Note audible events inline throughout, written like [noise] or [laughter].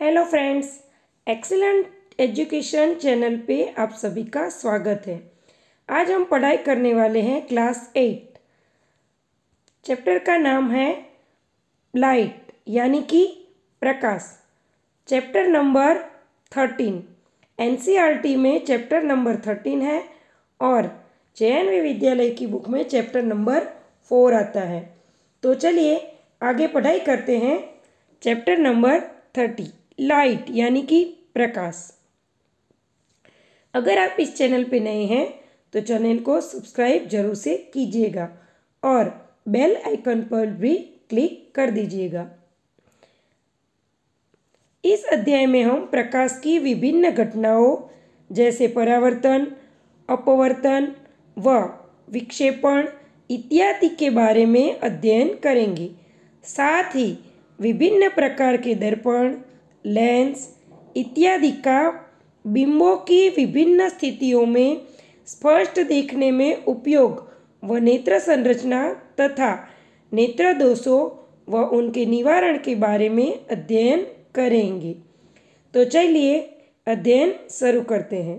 hello friends excellent education channel पे आप सभी का स्वागत है आज हम पढ़ाई करने वाले हैं क्लास एट चैप्टर का नाम है लाइट यानी कि प्रकाश चैप्टर नंबर थर्टीन एनसीईआरटी में चैप्टर नंबर थर्टीन है और जे विद्यालय की बुक में चैप्टर नंबर फोर आता है तो चलिए आगे पढ़ाई करते हैं चैप्टर नंबर थर्टी लाइट यानी कि प्रकाश अगर आप इस चैनल पे नए हैं तो चैनल को सब्सक्राइब जरूर से कीजिएगा और बेल आइकन पर भी क्लिक कर दीजिएगा इस अध्याय में हम प्रकाश की विभिन्न घटनाओं जैसे परावर्तन अपवर्तन व विक्षेपण इत्यादि के बारे में अध्ययन करेंगे साथ ही विभिन्न प्रकार के दर्पण लेंस इत्यादि का बिंबों की विभिन्न स्थितियों में स्पष्ट देखने में उपयोग व नेत्र संरचना तथा नेत्र दोषों व उनके निवारण के बारे में अध्ययन करेंगे तो चलिए अध्ययन शुरू करते हैं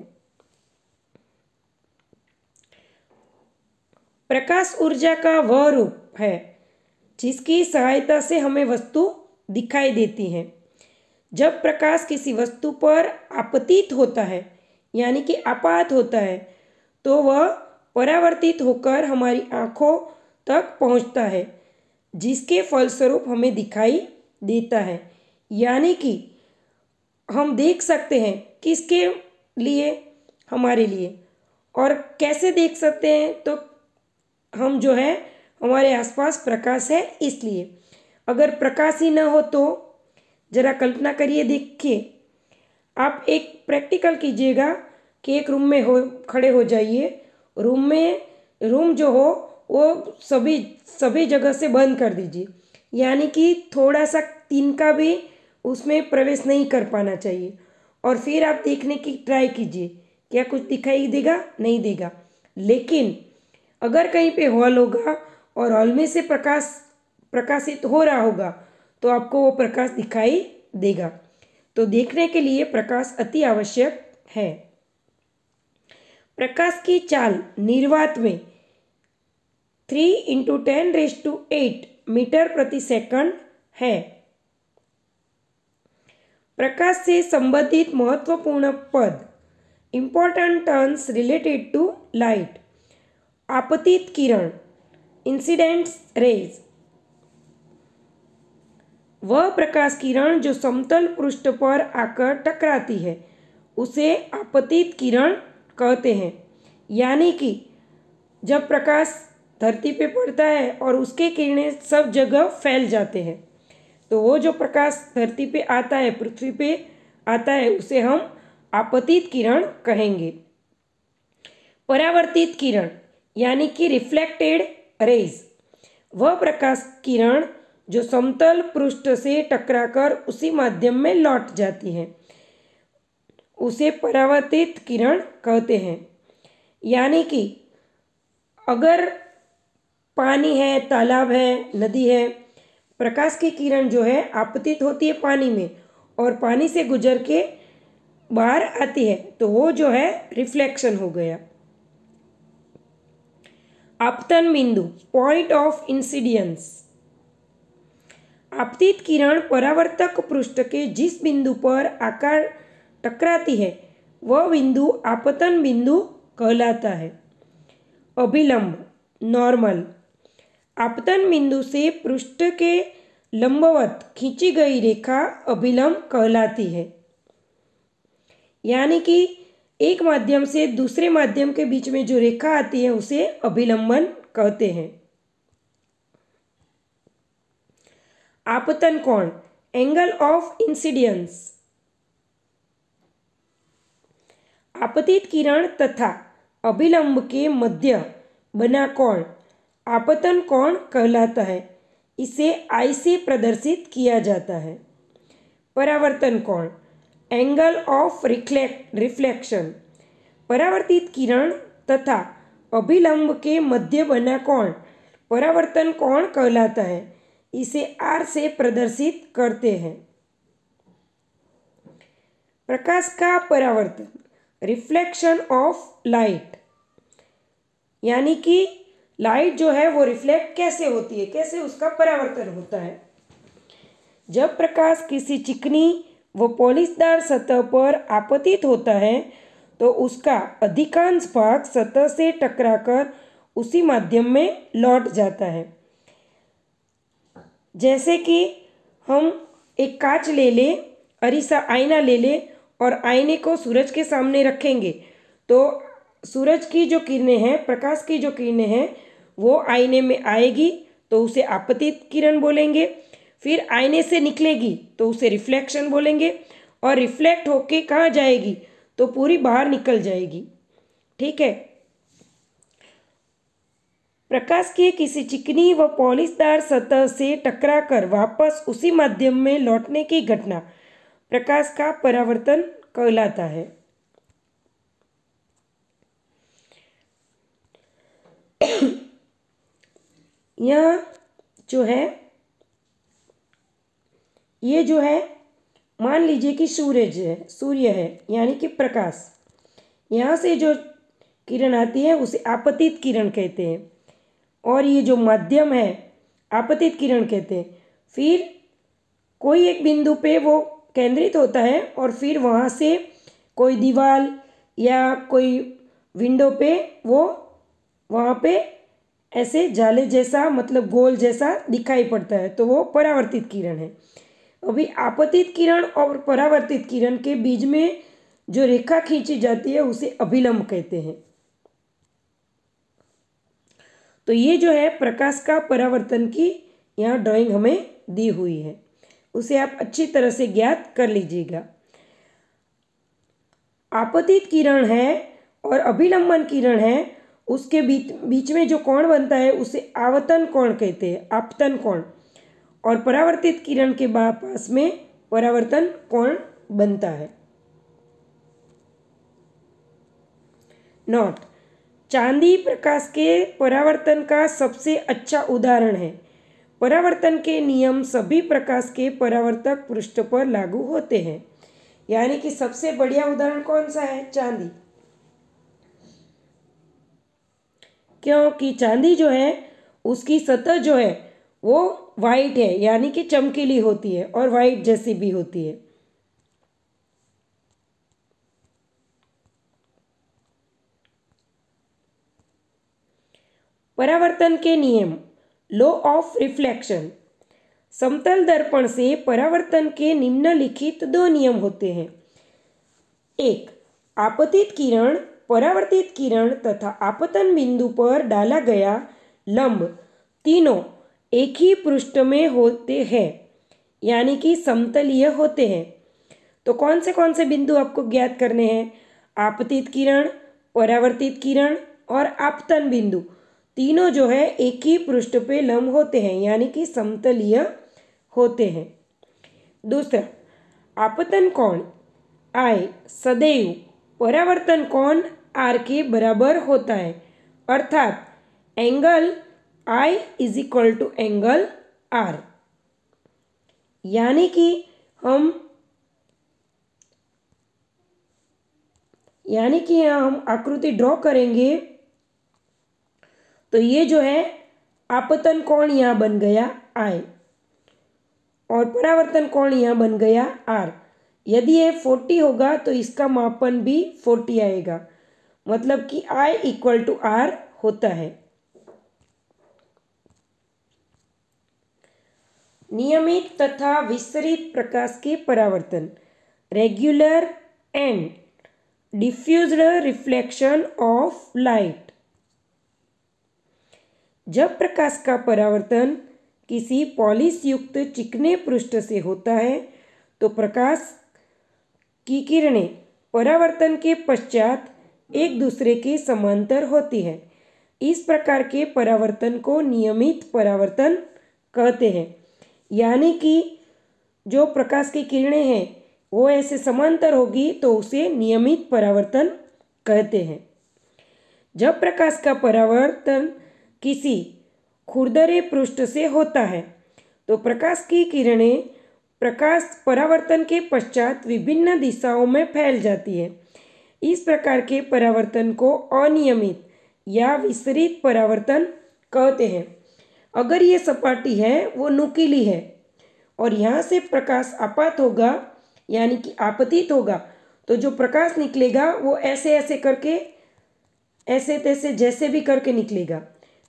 प्रकाश ऊर्जा का वह रूप है जिसकी सहायता से हमें वस्तु दिखाई देती है जब प्रकाश किसी वस्तु पर आपतित होता है यानी कि आपात होता है तो वह परावर्तित होकर हमारी आँखों तक पहुँचता है जिसके फलस्वरूप हमें दिखाई देता है यानी कि हम देख सकते हैं किसके लिए हमारे लिए और कैसे देख सकते हैं तो हम जो है हमारे आसपास प्रकाश है इसलिए अगर प्रकाश ही ना हो तो ज़रा कल्पना करिए देखिए आप एक प्रैक्टिकल कीजिएगा कि एक रूम में हो खड़े हो जाइए रूम में रूम जो हो वो सभी सभी जगह से बंद कर दीजिए यानी कि थोड़ा सा तीन का भी उसमें प्रवेश नहीं कर पाना चाहिए और फिर आप देखने की ट्राई कीजिए क्या कुछ दिखाई देगा नहीं देगा लेकिन अगर कहीं पे हॉल होगा और हॉल में से प्रकाश प्रकाशित हो रहा होगा तो आपको वो प्रकाश दिखाई देगा तो देखने के लिए प्रकाश अति आवश्यक है प्रकाश की चाल निर्वात में three into ten raise to eight metre प्रति सेकंड है प्रकाश से संबंधित महत्वपूर्ण पद important terms related to light आपतित किरण इंसिडेंट्स रेज वह प्रकाश किरण जो समतल पृष्ठ पर आकर टकराती है उसे आपतित किरण कहते हैं यानी कि जब प्रकाश धरती पे पड़ता है और उसके किरणें सब जगह फैल जाते हैं तो वो जो प्रकाश धरती पे आता है पृथ्वी पे आता है उसे हम आपतित किरण कहेंगे परावर्तित किरण यानी कि रिफ्लेक्टेड रेज वह प्रकाश किरण जो समतल पृष्ठ से टकराकर उसी माध्यम में लौट जाती है उसे परावर्तित किरण कहते हैं यानी कि अगर पानी है तालाब है नदी है प्रकाश की किरण जो है आपतित होती है पानी में और पानी से गुजर के बाहर आती है तो वो जो है रिफ्लेक्शन हो गया आपतन बिंदु पॉइंट ऑफ इंसिडियंस आपतित किरण परावर्तक पृष्ठ के जिस बिंदु पर आकार टकराती है वह बिंदु आपतन बिंदु कहलाता है अभिलंब नॉर्मल आपतन बिंदु से पृष्ठ के लंबवत खींची गई रेखा अभिलंब कहलाती है यानी कि एक माध्यम से दूसरे माध्यम के बीच में जो रेखा आती है उसे अभिलंबन कहते हैं आपतन कोण एंगल ऑफ इंसिडियंस आपतित किरण तथा अभिलंब के मध्य बना कोण आपतन कोण कहलाता है इसे आई से प्रदर्शित किया जाता है परावर्तन कोण एंगल ऑफ रिफ्लेक्शन परावर्तित किरण तथा अभिलंब के मध्य बना कोण परावर्तन कोण कहलाता है इसे आर से प्रदर्शित करते हैं प्रकाश का परावर्तन रिफ्लेक्शन ऑफ लाइट यानी कि लाइट जो है वो रिफ्लेक्ट कैसे होती है कैसे उसका परावर्तन होता है जब प्रकाश किसी चिकनी व पॉलिशदार सतह पर आपतित होता है तो उसका अधिकांश भाग सतह से टकराकर उसी माध्यम में लौट जाता है जैसे कि हम एक कांच ले ले अरीसा आईना ले ले और आईने को सूरज के सामने रखेंगे तो सूरज की जो किरणें हैं प्रकाश की जो किरणें हैं वो आईने में आएगी तो उसे आपतित किरण बोलेंगे फिर आईने से निकलेगी तो उसे रिफ्लेक्शन बोलेंगे और रिफ्लेक्ट होके कहाँ जाएगी तो पूरी बाहर निकल जाएगी ठीक है प्रकाश की किसी चिकनी व पॉलिशदार सतह से टकराकर वापस उसी माध्यम में लौटने की घटना प्रकाश का परावर्तन कहलाता है यह जो है ये जो है मान लीजिए कि सूरज है सूर्य है यानी कि प्रकाश यहाँ से जो किरण आती है उसे आपतित किरण कहते हैं और ये जो माध्यम है आपतित किरण कहते हैं फिर कोई एक बिंदु पे वो केंद्रित होता है और फिर वहाँ से कोई दीवार या कोई विंडो पे वो वहाँ पे ऐसे जाले जैसा मतलब गोल जैसा दिखाई पड़ता है तो वो परावर्तित किरण है अभी आपतित किरण और परावर्तित किरण के बीच में जो रेखा खींची जाती है उसे अभिलंब कहते हैं तो ये जो है प्रकाश का परावर्तन की यहाँ ड्राइंग हमें दी हुई है उसे आप अच्छी तरह से ज्ञात कर लीजिएगा आपतित किरण है और अभिलंबन किरण है उसके बीच बीच में जो कोण बनता है उसे आवतन कोण कहते हैं आपतन कोण और परावर्तित किरण के पास में परावर्तन कोण बनता है नॉट चांदी प्रकाश के परावर्तन का सबसे अच्छा उदाहरण है परावर्तन के नियम सभी प्रकाश के परावर्तक पृष्ठ पर लागू होते हैं यानी कि सबसे बढ़िया उदाहरण कौन सा है चांदी क्योंकि चांदी जो है उसकी सतह जो है वो वाइट है यानी कि चमकीली होती है और वाइट जैसी भी होती है परावर्तन के नियम लॉ ऑफ रिफ्लेक्शन समतल दर्पण से परावर्तन के निम्नलिखित दो नियम होते हैं एक आपतित किरण परावर्तित किरण तथा आपतन बिंदु पर डाला गया लंब तीनों एक ही पृष्ठ में होते हैं यानी कि समतलीय होते हैं तो कौन से कौन से बिंदु आपको ज्ञात करने हैं आपतित किरण परावर्तित किरण और आपतन बिंदु तीनों जो है एक ही पृष्ठ पे लंब होते हैं यानी कि समतलीय होते हैं दूसरा आपतन कोण आय सदैव परावर्तन कोण आर के बराबर होता है अर्थात angle I is equal to angle R यानी कि हम यानी कि हम आकृति ड्रॉ करेंगे तो ये जो है आपतन कोण यहाँ बन गया आई और परावर्तन कोण यहाँ बन गया आर यदि ये फोर्टी होगा तो इसका मापन भी फोर्टी आएगा मतलब कि आई इक्वल टू आर होता है नियमित तथा विस्तृत प्रकाश के परावर्तन regular and diffused reflection of light जब प्रकाश का परावर्तन किसी पॉलिश युक्त चिकने पृष्ठ से होता है तो प्रकाश की किरणें परावर्तन के पश्चात एक दूसरे के समांतर होती है इस प्रकार के परावर्तन को नियमित परावर्तन कहते हैं यानी कि जो प्रकाश की किरणें हैं वो ऐसे समांतर होगी तो उसे नियमित परावर्तन कहते हैं जब प्रकाश का परावर्तन किसी खुरदरे पृष्ठ से होता है तो प्रकाश की किरणें प्रकाश परावर्तन के पश्चात विभिन्न दिशाओं में फैल जाती है इस प्रकार के परावर्तन को अनियमित या विसरित परावर्तन कहते हैं अगर ये सपाटी है वो नुकीली है और यहाँ से प्रकाश आपात होगा यानी कि आपतित होगा तो जो प्रकाश निकलेगा वो ऐसे ऐसे करके ऐसे तैसे जैसे भी करके निकलेगा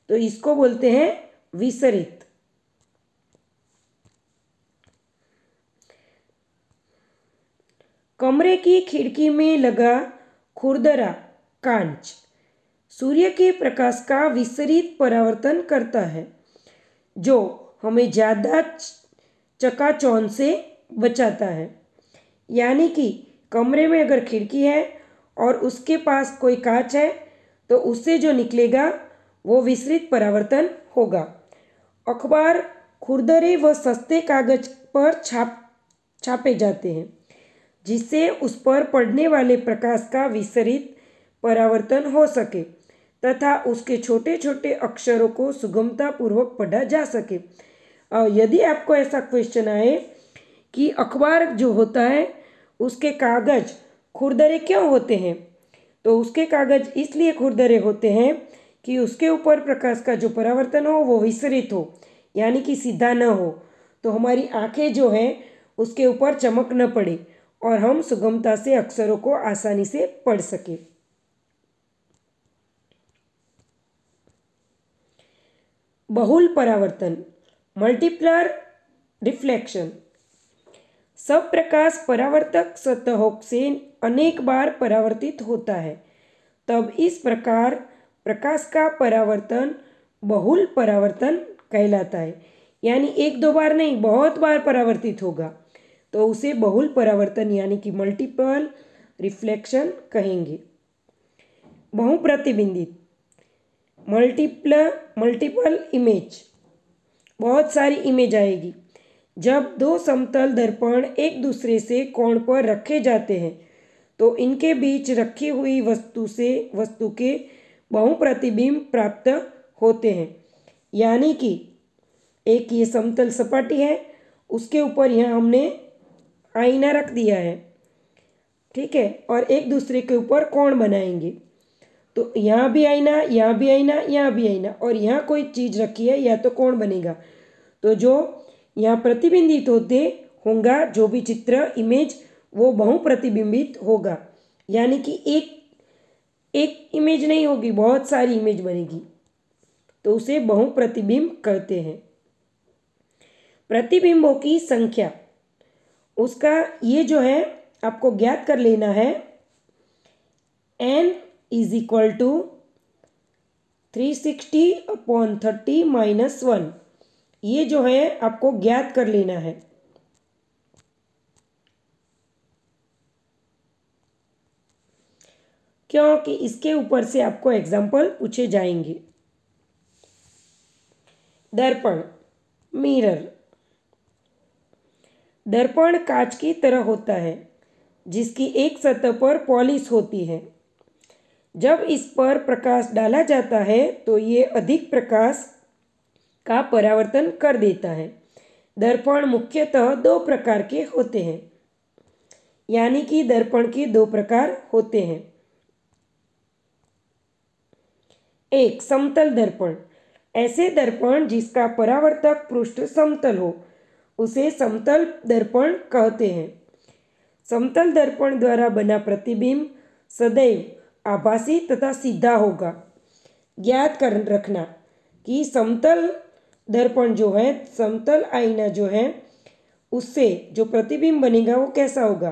तो इसको बोलते हैं विसरित कमरे की खिड़की में लगा खुरदरा कांच सूर्य के प्रकाश का विसरित परावर्तन करता है जो हमें ज़्यादा चकाचौन से बचाता है यानी कि कमरे में अगर खिड़की है और उसके पास कोई कांच है तो उससे जो निकलेगा वो विस्तृत परावर्तन होगा अखबार खुरदरे व सस्ते कागज पर छाप छापे जाते हैं जिससे उस पर पड़ने वाले प्रकाश का विस्तृत परावर्तन हो सके तथा उसके छोटे छोटे अक्षरों को सुगमतापूर्वक पढ़ा जा सके यदि आपको ऐसा क्वेश्चन आए कि अखबार जो होता है उसके कागज़ खुरदरे क्यों होते हैं तो उसके कागज़ इसलिए खुरदरे होते हैं कि उसके ऊपर प्रकाश का जो परावर्तन हो वो विसरित हो यानी कि सीधा न हो तो हमारी आंखें जो है उसके ऊपर चमक न पड़े और हम सुगमता से अक्षरों को आसानी से पढ़ सके बहुल परावर्तन मल्टीप्लर रिफ्लेक्शन सब प्रकाश परावर्तक सतहों से अनेक बार परावर्तित होता है तब इस प्रकार प्रकाश का परावर्तन बहुल परावर्तन कहलाता है यानी एक दो बार नहीं बहुत बार परावर्तित होगा तो उसे बहुल परावर्तन यानी कि मल्टीपल रिफ्लेक्शन कहेंगे बहुप्रतिबिंबित मल्टीपल मल्टीपल इमेज बहुत सारी इमेज आएगी जब दो समतल दर्पण एक दूसरे से कोण पर रखे जाते हैं तो इनके बीच रखी हुई वस्तु से वस्तु के बहुप्रतिबिंब प्राप्त होते हैं यानी कि एक ये समतल सपाटी है उसके ऊपर यहाँ हमने आईना रख दिया है ठीक है और एक दूसरे के ऊपर कोण बनाएंगे तो यहाँ भी आईना यहाँ भी आईना यहाँ भी आईना और यहाँ कोई चीज़ रखी है या तो कोण बनेगा तो जो यहाँ प्रतिबिंबित होते होंगे जो भी चित्र इमेज वो बहुप्रतिबिंबित होगा यानी कि एक एक इमेज नहीं होगी बहुत सारी इमेज बनेगी तो उसे बहु प्रतिबिंब कहते हैं प्रतिबिंबों की संख्या उसका ये जो है आपको ज्ञात कर लेना है N is equal to three sixty upon thirty minus one ये जो है आपको ज्ञात कर लेना है क्योंकि इसके ऊपर से आपको एग्जाम्पल पूछे जाएंगे दर्पण मिरर दर्पण कांच की तरह होता है जिसकी एक सतह पर पॉलिश होती है जब इस पर प्रकाश डाला जाता है तो ये अधिक प्रकाश का परावर्तन कर देता है दर्पण मुख्यतः दो प्रकार के होते हैं यानी कि दर्पण के दो प्रकार होते हैं एक समतल दर्पण ऐसे दर्पण जिसका परावर्तक पृष्ठ समतल हो उसे समतल दर्पण कहते हैं समतल दर्पण द्वारा बना प्रतिबिंब सदैव आभासी तथा सीधा होगा ज्ञात कर रखना कि समतल दर्पण जो है समतल आईना जो है उससे जो प्रतिबिंब बनेगा वो कैसा होगा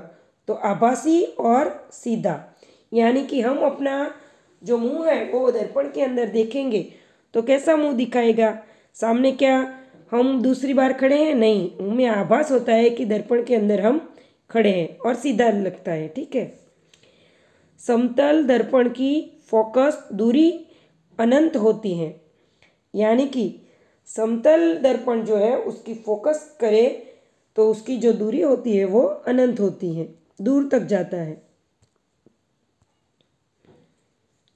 तो आभासी और सीधा यानी कि हम अपना जो मुंह है वो दर्पण के अंदर देखेंगे तो कैसा मुंह दिखाएगा सामने क्या हम दूसरी बार खड़े हैं नहीं हमें आभास होता है कि दर्पण के अंदर हम खड़े हैं और सीधा लगता है ठीक है समतल दर्पण की फोकस दूरी अनंत होती है यानी कि समतल दर्पण जो है उसकी फोकस करे तो उसकी जो दूरी होती है वो अनंत होती है दूर तक जाता है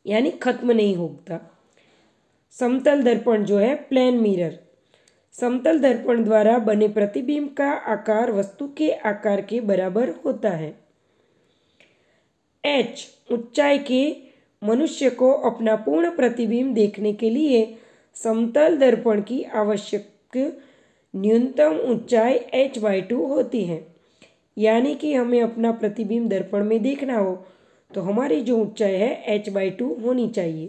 यानी ख़त्म नहीं होता समतल दर्पण जो है प्लेन मिरर समतल दर्पण द्वारा बने प्रतिबिंब का आकार वस्तु के आकार के बराबर होता है एच ऊंचाई के मनुष्य को अपना पूर्ण प्रतिबिंब देखने के लिए समतल दर्पण की आवश्यक न्यूनतम ऊंचाई एच बाई टू होती है यानी कि हमें अपना प्रतिबिंब दर्पण में देखना हो तो हमारी जो ऊंचाई है एच बाई टू होनी चाहिए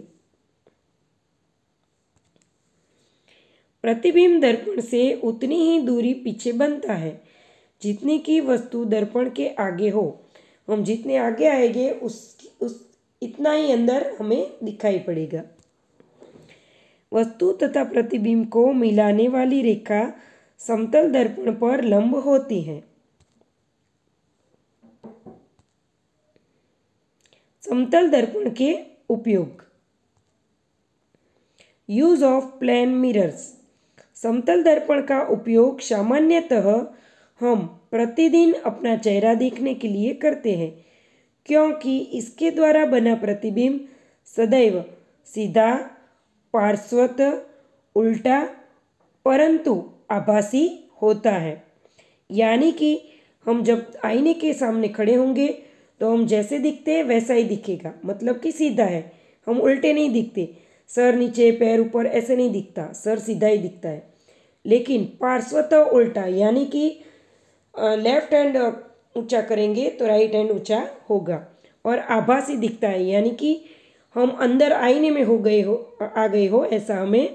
प्रतिबिंब दर्पण से उतनी ही दूरी पीछे बनता है जितनी की वस्तु दर्पण के आगे हो हम जितने आगे आएंगे उस उस इतना ही अंदर हमें दिखाई पड़ेगा वस्तु तथा प्रतिबिंब को मिलाने वाली रेखा समतल दर्पण पर लंब होती है समतल दर्पण के उपयोग यूज ऑफ प्लेन मिरर्स समतल दर्पण का उपयोग सामान्यतः हम प्रतिदिन अपना चेहरा देखने के लिए करते हैं क्योंकि इसके द्वारा बना प्रतिबिंब सदैव सीधा पार्श्वत उल्टा परंतु आभासी होता है यानी कि हम जब आईने के सामने खड़े होंगे तो हम जैसे दिखते हैं वैसा ही दिखेगा मतलब कि सीधा है हम उल्टे नहीं दिखते सर नीचे पैर ऊपर ऐसे नहीं दिखता सर सीधा ही दिखता है लेकिन पार्श्वतः उल्टा यानी कि लेफ्ट हैंड ऊंचा करेंगे तो राइट हैंड ऊंचा होगा और आभासी दिखता है यानी कि हम अंदर आईने में हो गए हो आ गए हो ऐसा हमें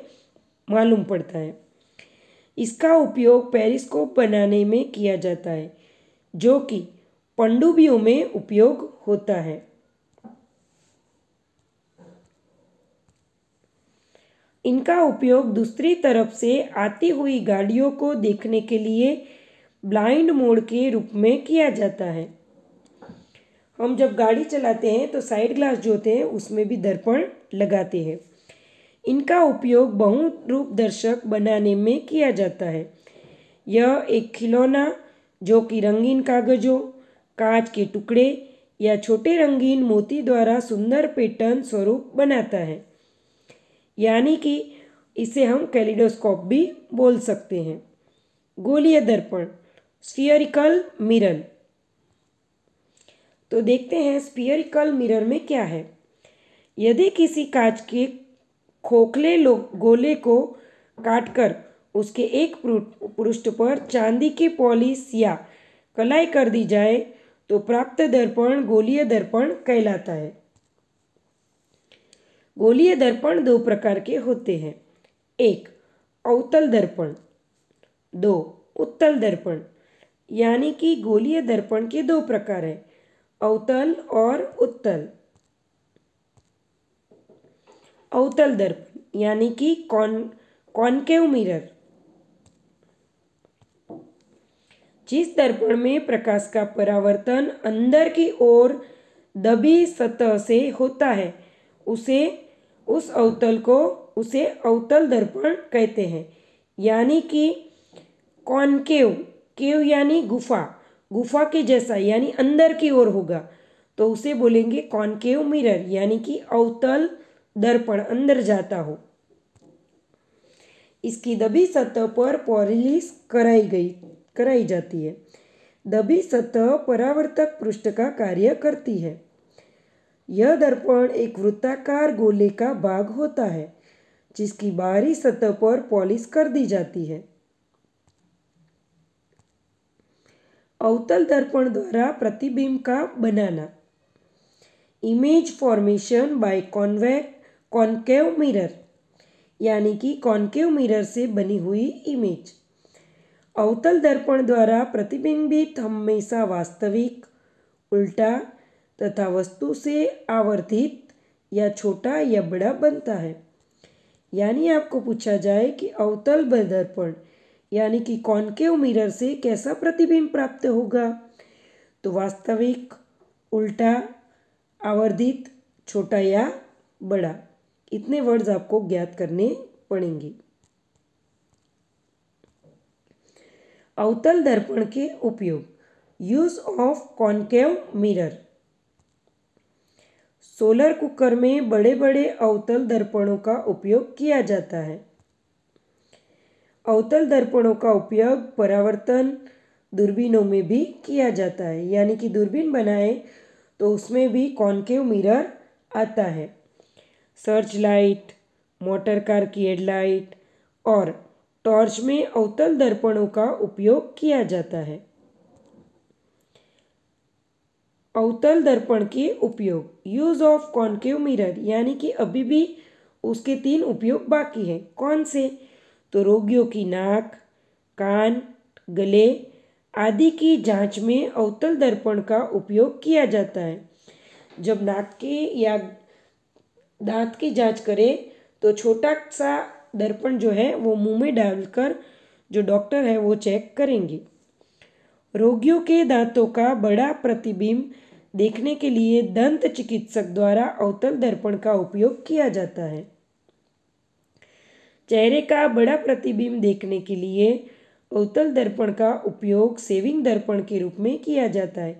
मालूम पड़ता है इसका उपयोग पेरिस्कोप बनाने में किया जाता है जो कि पंडुबियों में उपयोग होता है इनका उपयोग दूसरी तरफ से आती हुई गाड़ियों को देखने के लिए ब्लाइंड मोड के रूप में किया जाता है हम जब गाड़ी चलाते हैं तो साइड ग्लास जो होते हैं उसमें भी दर्पण लगाते हैं इनका उपयोग बहु रूप दर्शक बनाने में किया जाता है यह एक खिलौना जो कि रंगीन कागजों कांच के टुकड़े या छोटे रंगीन मोती द्वारा सुंदर पेटर्न स्वरूप बनाता है यानी कि इसे हम कैलिडोस्कोप भी बोल सकते हैं गोलीय दर्पण स्फियरिकल मिरर तो देखते हैं स्फियरिकल मिरर में क्या है यदि किसी कांच के खोखले गोले को काटकर उसके एक पृष्ठ पर चांदी की पॉलिश या कलाई कर दी जाए तो प्राप्त दर्पण गोलीय दर्पण कहलाता है गोलीय दर्पण दो प्रकार के होते हैं एक अवतल दर्पण दो उत्तल दर्पण यानी कि गोलीय दर्पण के दो प्रकार है अवतल और उत्तल अवतल दर्पण यानी कि कॉन कॉनकेव मिरर जिस दर्पण में प्रकाश का परावर्तन अंदर की ओर दबी सतह से होता है उसे उस अवतल को उसे अवतल दर्पण कहते हैं यानी कि कॉनकेव केव यानी गुफा गुफा के जैसा यानी अंदर की ओर होगा तो उसे बोलेंगे कॉनकेव मिरर यानी कि अवतल दर्पण अंदर जाता हो इसकी दबी सतह पर पॉलिश कराई गई कराई जाती है दबी सतह परावर्तक पृष्ठ का कार्य करती है यह दर्पण एक वृत्ताकार गोले का भाग होता है जिसकी बाहरी सतह पर पॉलिश कर दी जाती है अवतल दर्पण द्वारा प्रतिबिंब का बनाना image formation by convex concave mirror यानी कि कॉन्केव मिरर से बनी हुई इमेज अवतल दर्पण द्वारा प्रतिबिंबित हमेशा वास्तविक उल्टा तथा वस्तु से आवर्धित या छोटा या बड़ा बनता है यानी आपको पूछा जाए कि अवतल दर्पण यानी कि के मिरर से कैसा प्रतिबिंब प्राप्त होगा तो वास्तविक उल्टा आवर्धित छोटा या बड़ा इतने वर्ड्स आपको ज्ञात करने पड़ेंगे अवतल दर्पण के उपयोग use of concave mirror solar cooker में बड़े बड़े अवतल दर्पणों का उपयोग किया जाता है अवतल दर्पणों का उपयोग परावर्तन दूरबीनों में भी किया जाता है यानी कि दूरबीन बनाए तो उसमें भी कॉन्केव मिरर आता है सर्च लाइट मोटर कार की हेडलाइट और टॉर्च में अवतल दर्पणों का उपयोग किया जाता है अवतल दर्पण के उपयोग यूज ऑफ कॉन्केव मिरर यानी कि अभी भी उसके तीन उपयोग बाकी हैं कौन से तो रोगियों की नाक कान गले आदि की जांच में अवतल दर्पण का उपयोग किया जाता है जब नाक के या दांत की जांच करें तो छोटा सा दर्पण जो है वो मुंह में डालकर जो डॉक्टर है वो चेक करेंगे रोगियों के दांतों का बड़ा प्रतिबिंब देखने के लिए दंत चिकित्सक द्वारा अवतल दर्पण का उपयोग किया जाता है चेहरे का बड़ा प्रतिबिंब देखने के लिए अवतल दर्पण का उपयोग सेविंग दर्पण के रूप में किया जाता है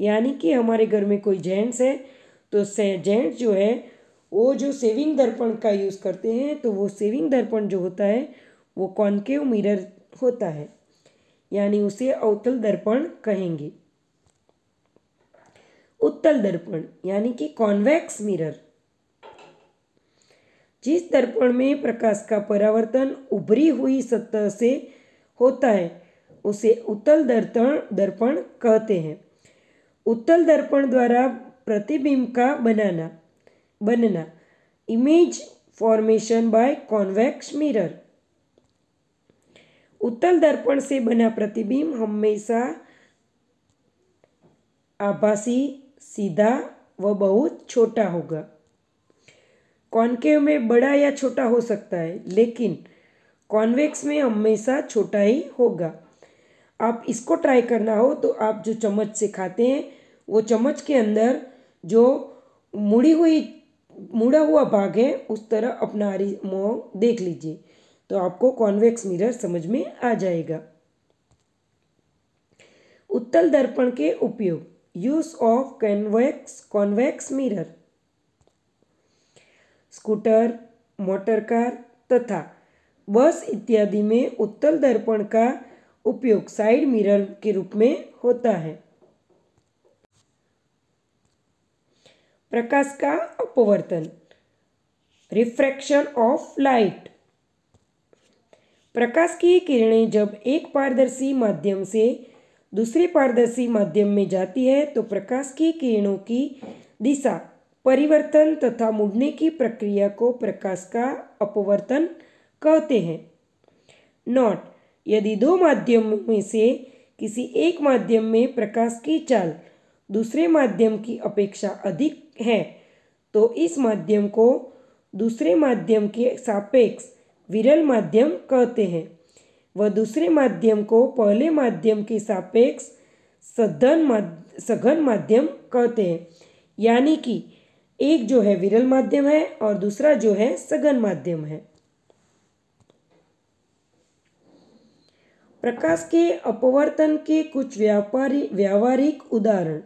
यानी कि हमारे घर में कोई जेंट्स है तो जेंट्स जो है वो जो सेविंग दर्पण का यूज़ करते हैं तो वो सेविंग दर्पण जो होता है वो कॉन्केव मिरर होता है यानी उसे अवतल दर्पण कहेंगे उत्तल दर्पण यानी कि कॉन्वेक्स मिरर जिस दर्पण में प्रकाश का परावर्तन उभरी हुई सतह से होता है उसे उत्तल दर्पण दर्पण कहते हैं उत्तल दर्पण द्वारा प्रतिबिंब का बनाना बनना image formation by convex mirror उत्तल दर्पण से बना प्रतिबिंब हमेशा आभासी सीधा व बहुत छोटा होगा कॉन्केव में बड़ा या छोटा हो सकता है लेकिन कॉन्वेक्स में हमेशा छोटा ही होगा आप इसको ट्राई करना हो तो आप जो चम्मच से खाते हैं वो चम्मच के अंदर जो मुड़ी हुई मुड़ा हुआ भाग है उस तरह अपना मोह देख लीजिए तो आपको कॉन्वेक्स मिरर समझ में आ जाएगा उत्तल दर्पण के उपयोग use of convex convex mirror scooter motor car तथा बस इत्यादि में उत्तल दर्पण का उपयोग साइड मिरर के रूप में होता है प्रकाश का अपवर्तन रिफ्रैक्शन ऑफ लाइट प्रकाश की किरणें जब एक पारदर्शी माध्यम से दूसरे पारदर्शी माध्यम में जाती है तो प्रकाश की किरणों की दिशा परिवर्तन तथा मुड़ने की प्रक्रिया को प्रकाश का अपवर्तन कहते हैं नोट यदि दो माध्यम में से किसी एक माध्यम में प्रकाश की चाल दूसरे माध्यम की अपेक्षा अधिक है तो इस माध्यम को दूसरे माध्यम के सापेक्ष विरल माध्यम कहते हैं व दूसरे माध्यम को पहले माध्यम के सापेक्ष सघन सघन माध्यम कहते हैं यानी कि एक जो है विरल माध्यम है और दूसरा जो है सघन माध्यम है प्रकाश के अपवर्तन के कुछ व्यापारी व्यावहारिक उदाहरण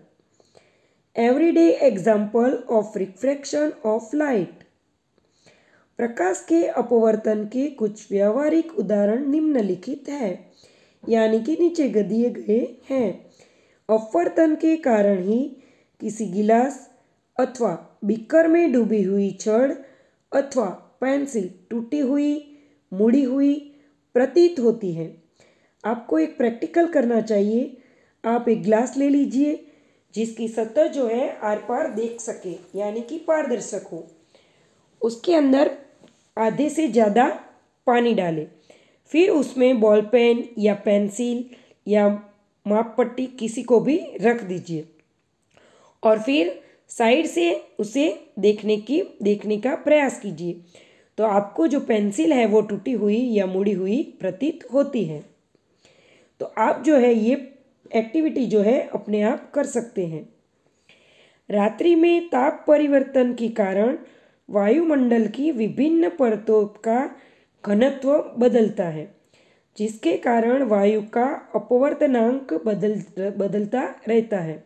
everyday example of refraction of light प्रकाश के अपवर्तन के कुछ व्यावहारिक उदाहरण निम्नलिखित है यानी कि नीचे दिए गए हैं अपवर्तन के कारण ही किसी गिलास अथवा बीकर में डूबी हुई छड़ अथवा पेंसिल टूटी हुई मुड़ी हुई प्रतीत होती है आपको एक प्रैक्टिकल करना चाहिए आप एक ग्लास ले लीजिए जिसकी सतह जो है आर पार देख सके यानी कि पारदर्शक हो उसके अंदर आधे से ज़्यादा पानी डाले फिर उसमें बॉल पेन या पेंसिल या माप पट्टी किसी को भी रख दीजिए और फिर साइड से उसे देखने की देखने का प्रयास कीजिए तो आपको जो पेंसिल है वो टूटी हुई या मुड़ी हुई प्रतीत होती है तो आप जो है ये एक्टिविटी जो है अपने आप कर सकते हैं रात्रि में ताप परिवर्तन के कारण वायुमंडल की विभिन्न परतों का घनत्व बदलता है जिसके कारण वायु का अपवर्तनांक बदल बदलता रहता है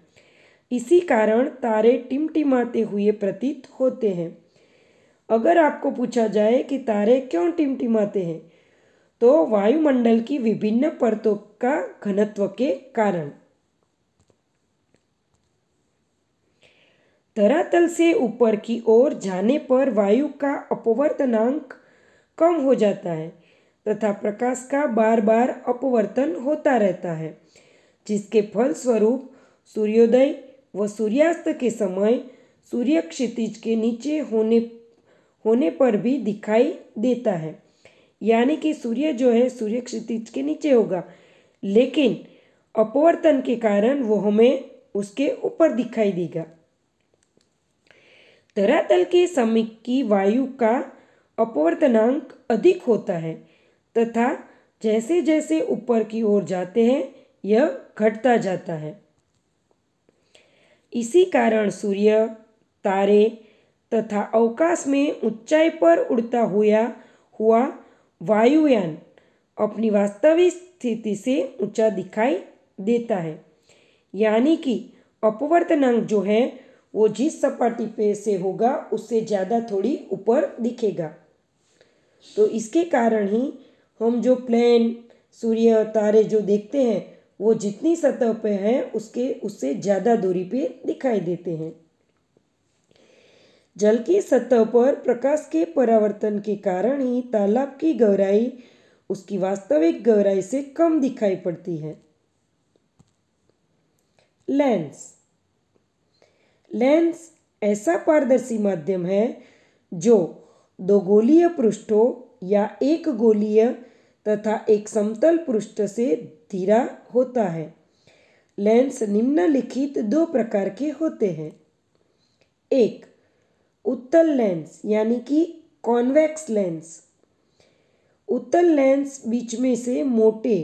इसी कारण तारे टिमटिमाते हुए प्रतीत होते हैं अगर आपको पूछा जाए कि तारे क्यों टिमटिमाते हैं तो वायुमंडल की विभिन्न परतों का घनत्व के कारण धरातल से ऊपर की ओर जाने पर वायु का अपवर्तनांक कम हो जाता है तथा प्रकाश का बार बार अपवर्तन होता रहता है जिसके फलस्वरूप सूर्योदय व सूर्यास्त के समय सूर्य क्षितिज के नीचे होने होने पर भी दिखाई देता है यानी कि सूर्य जो है सूर्य क्षितिज के नीचे होगा लेकिन अपवर्तन के कारण वो हमें उसके ऊपर दिखाई देगा धरातल के समीप की वायु का अपवर्तनांक अधिक होता है तथा जैसे जैसे ऊपर की ओर जाते हैं यह घटता जाता है इसी कारण सूर्य तारे तथा अवकाश में ऊंचाई पर उड़ता हुआ हुआ वायुयान अपनी वास्तविक स्थिति से ऊंचा दिखाई देता है यानी कि अपवर्तनांक जो है वो जिस सपाटी पे से होगा उससे ज़्यादा थोड़ी ऊपर दिखेगा तो इसके कारण ही हम जो प्लेन सूर्य तारे जो देखते हैं वो जितनी सतह पे हैं उसके उससे ज़्यादा दूरी पे दिखाई देते हैं जल की सतह पर प्रकाश के परावर्तन के कारण ही तालाब की गहराई उसकी वास्तविक गहराई से कम दिखाई पड़ती है लेंस लेंस ऐसा पारदर्शी माध्यम है जो दो गोलीय पृष्ठों या एक गोलीय तथा एक समतल पृष्ठ से धीरा होता है लेंस निम्नलिखित दो प्रकार के होते हैं एक उत्तल लेंस यानी कि कॉन्वेक्स लेंस उत्तल लेंस बीच में से मोटे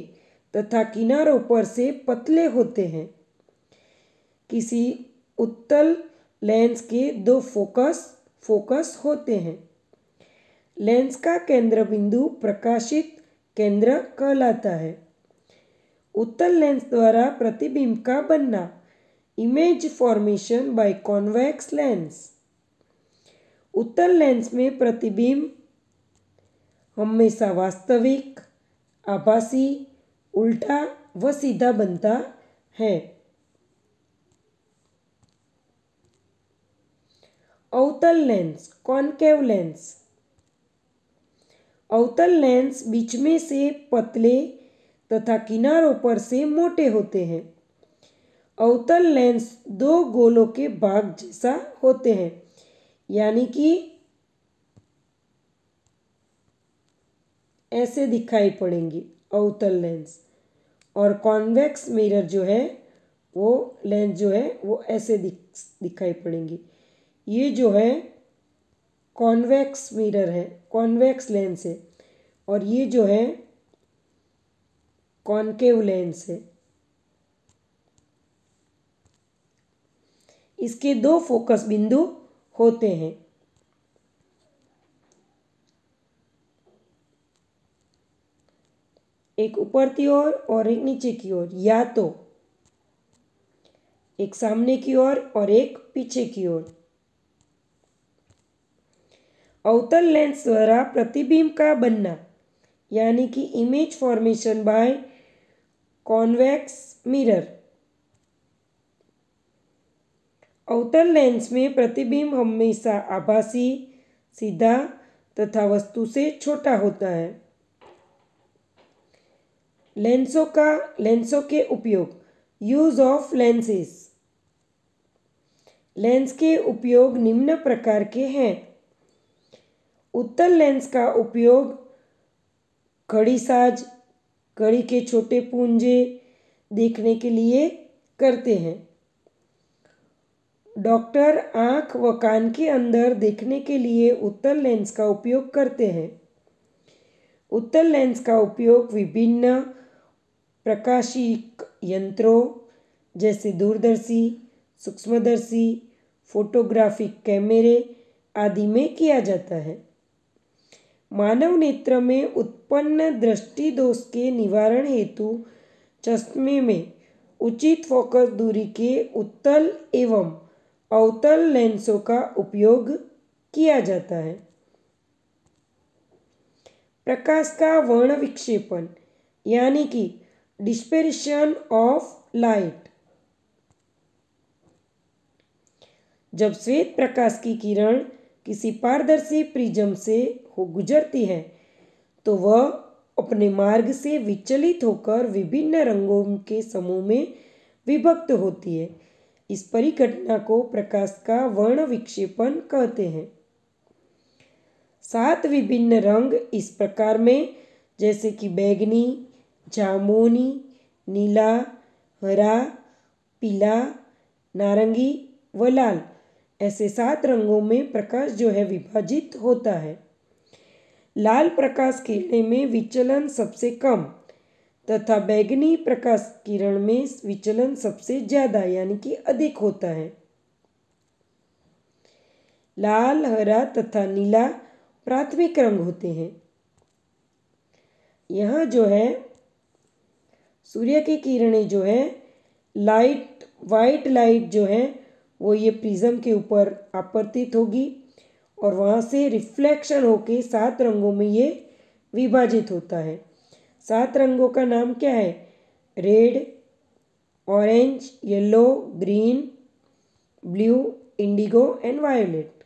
तथा किनारों पर से पतले होते हैं किसी उत्तल लेंस के दो फोकस फोकस होते हैं लेंस का केंद्र बिंदु प्रकाशित केंद्र कहलाता है उत्तल लेंस द्वारा प्रतिबिंब का बनना image formation by convex lens उत्तल लेंस में प्रतिबिंब हमेशा वास्तविक आभासी उल्टा व सीधा बनता है अवतल लेंस कॉन्केव लेंस अवतल लेंस बीच में से पतले तथा किनारों पर से मोटे होते हैं अवतल लेंस दो गोलों के भाग जैसा होते हैं यानी कि ऐसे दिखाई पड़ेंगी अवतल लेंस और कॉन्वेक्स मिरर जो है वो लेंस जो है वो ऐसे दिख दिखाई पड़ेंगी ये जो है कॉन्वेक्स मिरर है कॉन्वेक्स लेंस है और ये जो है कॉन्केव लेंस है इसके दो फोकस बिंदु होते हैं एक ऊपर की ओर और एक नीचे की ओर या तो एक सामने की ओर और एक पीछे की ओर अवतल लेंस द्वारा प्रतिबिंब का बनना यानी कि image formation by convex mirror अवतल लेंस में प्रतिबिंब हमेशा आभासी सीधा तथा वस्तु से छोटा होता है लेंसों का लेंसों के उपयोग यूज ऑफ लेंसेस लेंस के उपयोग निम्न प्रकार के हैं उत्तर लेंस का उपयोग घड़ी साज कड़ी के छोटे पूंजे देखने के लिए करते हैं डॉक्टर आँख व कान के अंदर देखने के लिए उत्तल लेंस का उपयोग करते हैं उत्तल लेंस का उपयोग विभिन्न प्रकाशिक यंत्रों जैसे दूरदर्शी सूक्ष्मदर्शी फोटोग्राफिक कैमरे आदि में किया जाता है मानव नेत्र में उत्पन्न दृष्टि दोष के निवारण हेतु चश्मे में उचित फोकस दूरी के उत्तल एवं अवतल लेंसों का उपयोग किया जाता है प्रकाश का वर्ण विक्षेपण यानी कि डिस्पेरिशन ऑफ लाइट जब श्वेत प्रकाश की किरण किसी पारदर्शी प्रिज्म से हो गुजरती है तो वह अपने मार्ग से विचलित होकर विभिन्न रंगों के समूह में विभक्त होती है इस परिघटना को प्रकाश का वर्ण विक्षेपण कहते हैं सात विभिन्न रंग इस प्रकार में जैसे कि बैगनी जामुनी नीला हरा पीला नारंगी व लाल ऐसे सात रंगों में प्रकाश जो है विभाजित होता है लाल प्रकाश खेलने में विचलन सबसे कम तथा बैगनी प्रकाश किरण में विचलन सबसे ज़्यादा यानी कि अधिक होता है लाल हरा तथा नीला प्राथमिक रंग होते हैं यहाँ जो है सूर्य की किरणें जो है लाइट वाइट लाइट जो है वो ये प्रिज्म के ऊपर आपतित होगी और वहाँ से रिफ्लेक्शन होके सात रंगों में ये विभाजित होता है सात रंगों का नाम क्या है red orange yellow green blue indigo and violet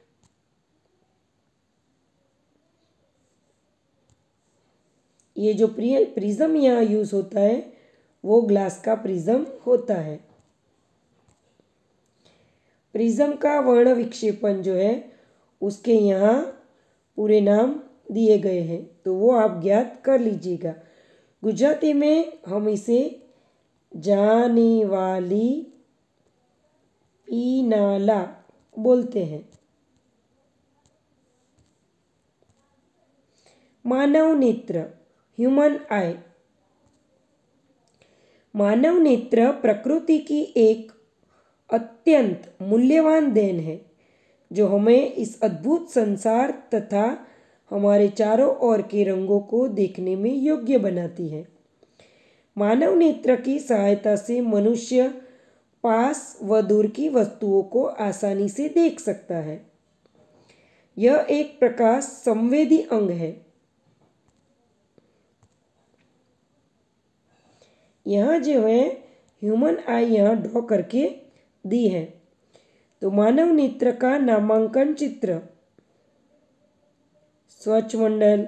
ये जो प्रिय प्रिज्म यहाँ यूज़ होता है वो ग्लास का प्रिज्म होता है प्रिज्म का वर्ण विक्षेपण जो है उसके यहाँ पूरे नाम दिए गए हैं तो वो आप ज्ञात कर लीजिएगा गुजराती में हम इसे जाने वाली पीनाला बोलते हैं मानव नेत्र ह्यूमन आई मानव नेत्र प्रकृति की एक अत्यंत मूल्यवान देन है जो हमें इस अद्भुत संसार तथा हमारे चारों ओर के रंगों को देखने में योग्य बनाती है मानव नेत्र की सहायता से मनुष्य पास व दूर की वस्तुओं को आसानी से देख सकता है यह एक प्रकाश संवेदी अंग है यहाँ जो है ह्यूमन आई यहाँ ड्रॉ करके दी है तो मानव नेत्र का नामांकन चित्र स्वच्छ मंडल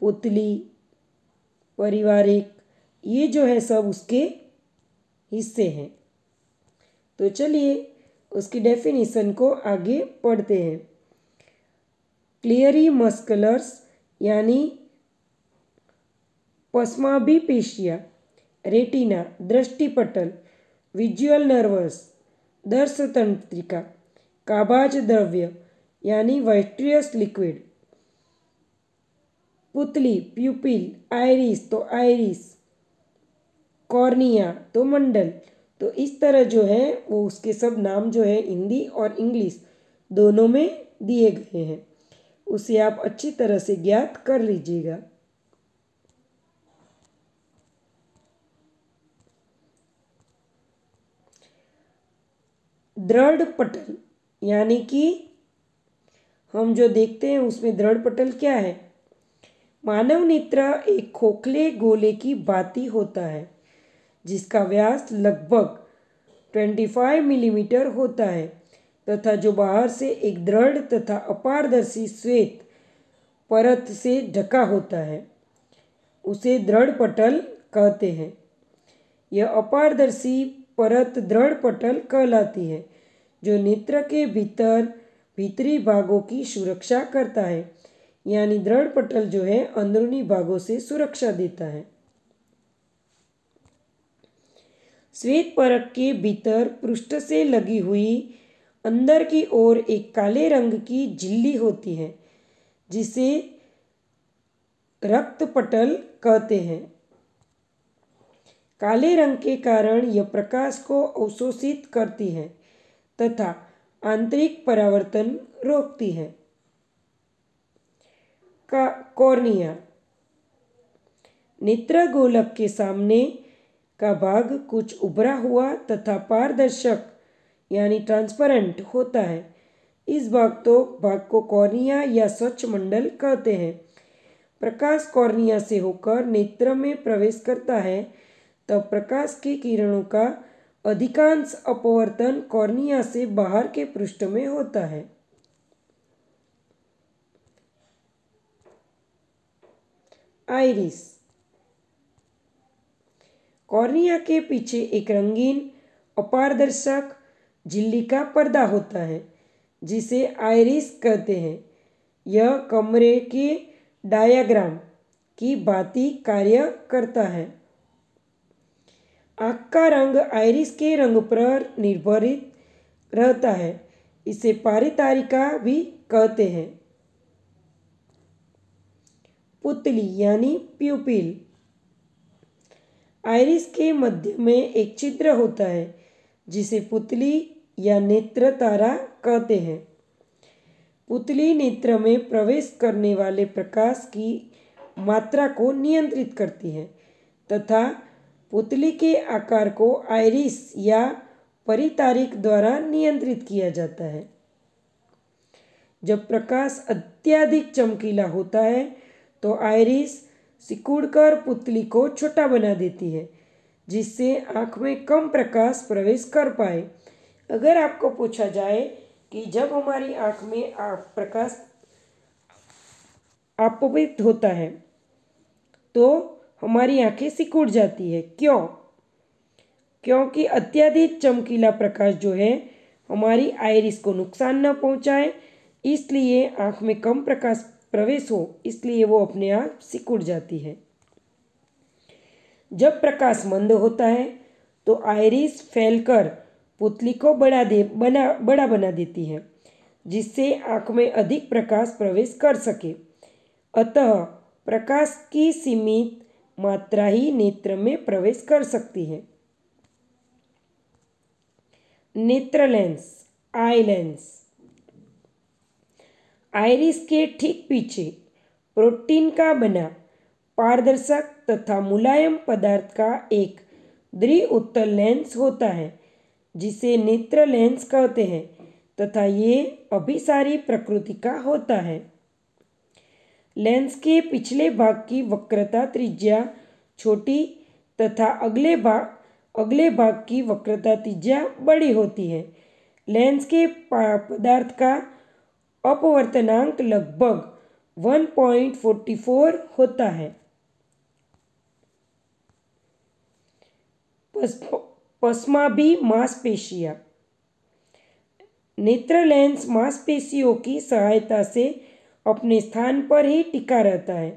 पुतली पारिवारिक ये जो है सब उसके हिस्से हैं तो चलिए उसकी डेफिनेशन को आगे पढ़ते हैं क्लियरी मस्कलर्स यानी पस्माभिपेशिया रेटिना दृष्टिपटल विजुअल नर्वस दर्शतंत्रिका काबाज द्रव्य यानी वाइट्रियस लिक्विड पुतली प्यूपिल आयरिस तो आयरिस कॉर्निया तो मंडल तो इस तरह जो है वो उसके सब नाम जो है हिंदी और इंग्लिश दोनों में दिए गए हैं उसे आप अच्छी तरह से ज्ञात कर लीजिएगा दृढ़ पटल यानी कि हम जो देखते हैं उसमें दृढ़ पटल क्या है मानव नेत्रा एक खोखले गोले की बाती होता है जिसका व्यास लगभग 25 मिलीमीटर होता है तथा जो बाहर से एक दृढ़ तथा अपारदर्शी श्वेत परत से ढका होता है उसे दृढ़ पटल कहते हैं यह अपारदर्शी परत दृढ़ पटल कहलाती है जो नेत्र के भीतर भीतरी भागों की सुरक्षा करता है यानी दृढ़ पटल जो है अंदरूनी भागों से सुरक्षा देता है श्वेत परक के भीतर पृष्ठ से लगी हुई अंदर की ओर एक काले रंग की झिल्ली होती है जिसे रक्त पटल कहते हैं काले रंग के कारण यह प्रकाश को अवशोषित करती है तथा आंतरिक परावर्तन रोकती है का कॉर्निया नेत्र गोलक के सामने का भाग कुछ उभरा हुआ तथा पारदर्शक यानी ट्रांसपेरेंट होता है इस भाग तो भाग को कॉर्निया या स्वच्छ मंडल कहते हैं प्रकाश कॉर्निया से होकर नेत्र में प्रवेश करता है तब प्रकाश के किरणों का अधिकांश अपवर्तन कॉर्निया से बाहर के पृष्ठ में होता है आइरिस कॉर्निया के पीछे एक रंगीन अपारदर्शक झिल्ली का पर्दा होता है जिसे आयरिस कहते हैं यह कमरे के डायाग्राम की भांति कार्य करता है आँख का रंग आयरिस के रंग पर निर्भरित रहता है इसे पारितारिका भी कहते हैं पुतली यानी प्यूपिल आयरिस के मध्य में एक छिद्र होता है जिसे पुतली या नेत्र तारा कहते हैं पुतली नेत्र में प्रवेश करने वाले प्रकाश की मात्रा को नियंत्रित करती है तथा पुतली के आकार को आयरिस या परितारिक द्वारा नियंत्रित किया जाता है जब प्रकाश अत्यधिक चमकीला होता है तो आयरिस सिकुड़कर पुतली को छोटा बना देती है जिससे आँख में कम प्रकाश प्रवेश कर पाए अगर आपको पूछा जाए कि जब हमारी आँख में प्रकाश आपोपित होता है तो हमारी आंखें सिकुड़ जाती है क्यों क्योंकि अत्यधिक चमकीला प्रकाश जो है हमारी आयरिस को नुकसान न पहुंचाए इसलिए आँख में कम प्रकाश प्रवेश हो इसलिए वो अपने आप सिकुड़ जाती है जब प्रकाश मंद होता है तो आयरिस फैलकर पुतली को बड़ा दे बना बड़ा बना देती है जिससे आँख में अधिक प्रकाश प्रवेश कर सके अतः प्रकाश की सीमित मात्रा ही नेत्र में प्रवेश कर सकती है नेत्र लेंस आई लेंस आयरिस के ठीक पीछे प्रोटीन का बना पारदर्शक तथा मुलायम पदार्थ का एक द्विउत्तल लेंस होता है जिसे नेत्र लेंस कहते हैं तथा ये अभिसारी प्रकृति का होता है लेंस के पिछले भाग की वक्रता त्रिज्या छोटी तथा अगले भाग अगले भाग की वक्रता त्रिज्या बड़ी होती है लेंस के पदार्थ का अपवर्तनांक लगभग 1.44 होता है पस्माभी मांसपेशिया नेत्र लेंस मांसपेशियों की सहायता से अपने स्थान पर ही टिका रहता है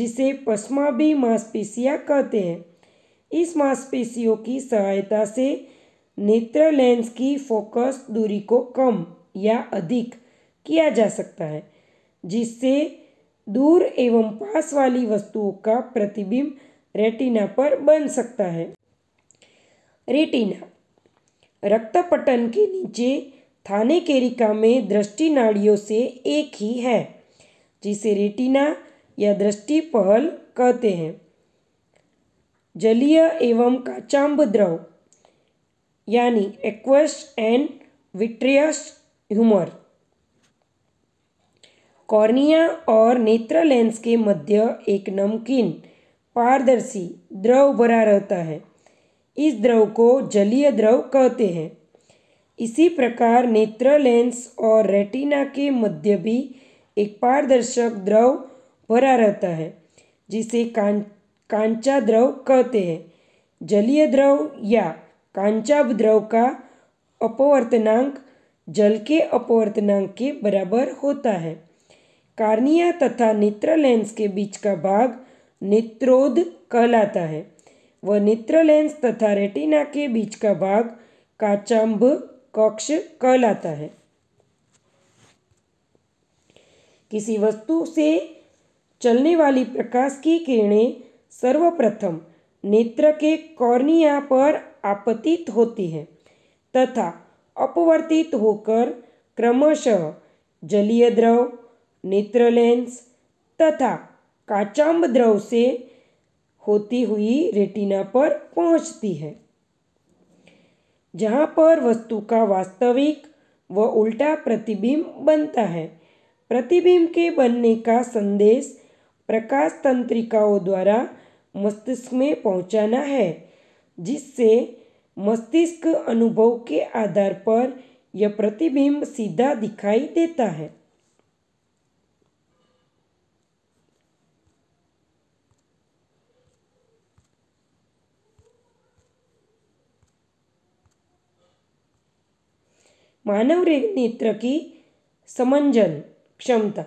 जिसे भी मांसपेशिया कहते हैं इस मांसपेशियों की सहायता से नेत्र लेंस की फोकस दूरी को कम या अधिक किया जा सकता है जिससे दूर एवं पास वाली वस्तुओं का प्रतिबिंब रेटिना पर बन सकता है रेटिना रक्तपटन के नीचे थाने केरिका में दृष्टि नाड़ियों से एक ही है जिसे रेटिना या दृष्टि पहल कहते हैं जलीय एवं काचाम्ब द्रव यानी aqueous and vitreous humour cornea और नेत्र लेंस के मध्य एक नमकीन पारदर्शी द्रव भरा रहता है इस द्रव को जलीय द्रव कहते हैं इसी प्रकार नेत्र लेंस और रेटिना के मध्य भी एक पारदर्शक द्रव भरा रहता है जिसे कां कांचा द्रव कहते हैं जलीय द्रव या कांचा द्रव का अपवर्तनांक जल के अपवर्तनांक के बराबर होता है कार्निया तथा नेत्र लेंस के बीच का भाग नेत्रोध कहलाता है व नेत्र लेंस तथा रेटिना के बीच का भाग काचंभ कक्ष कहलाता है किसी वस्तु से चलने वाली प्रकाश की किरणें सर्वप्रथम नेत्र के कॉर्निया पर आपतित होती है तथा अपवर्तित होकर क्रमशः जलीय द्रव नेत्र लेंस तथा काचाम्ब द्रव से होती हुई रेटिना पर पहुंचती है जहाँ पर वस्तु का वास्तविक व उल्टा प्रतिबिंब बनता है प्रतिबिंब के बनने का संदेश प्रकाश तंत्रिकाओं द्वारा मस्तिष्क में पहुंचाना है जिससे मस्तिष्क अनुभव के आधार पर यह प्रतिबिंब सीधा दिखाई देता है मानव नेत्र की समंजन क्षमता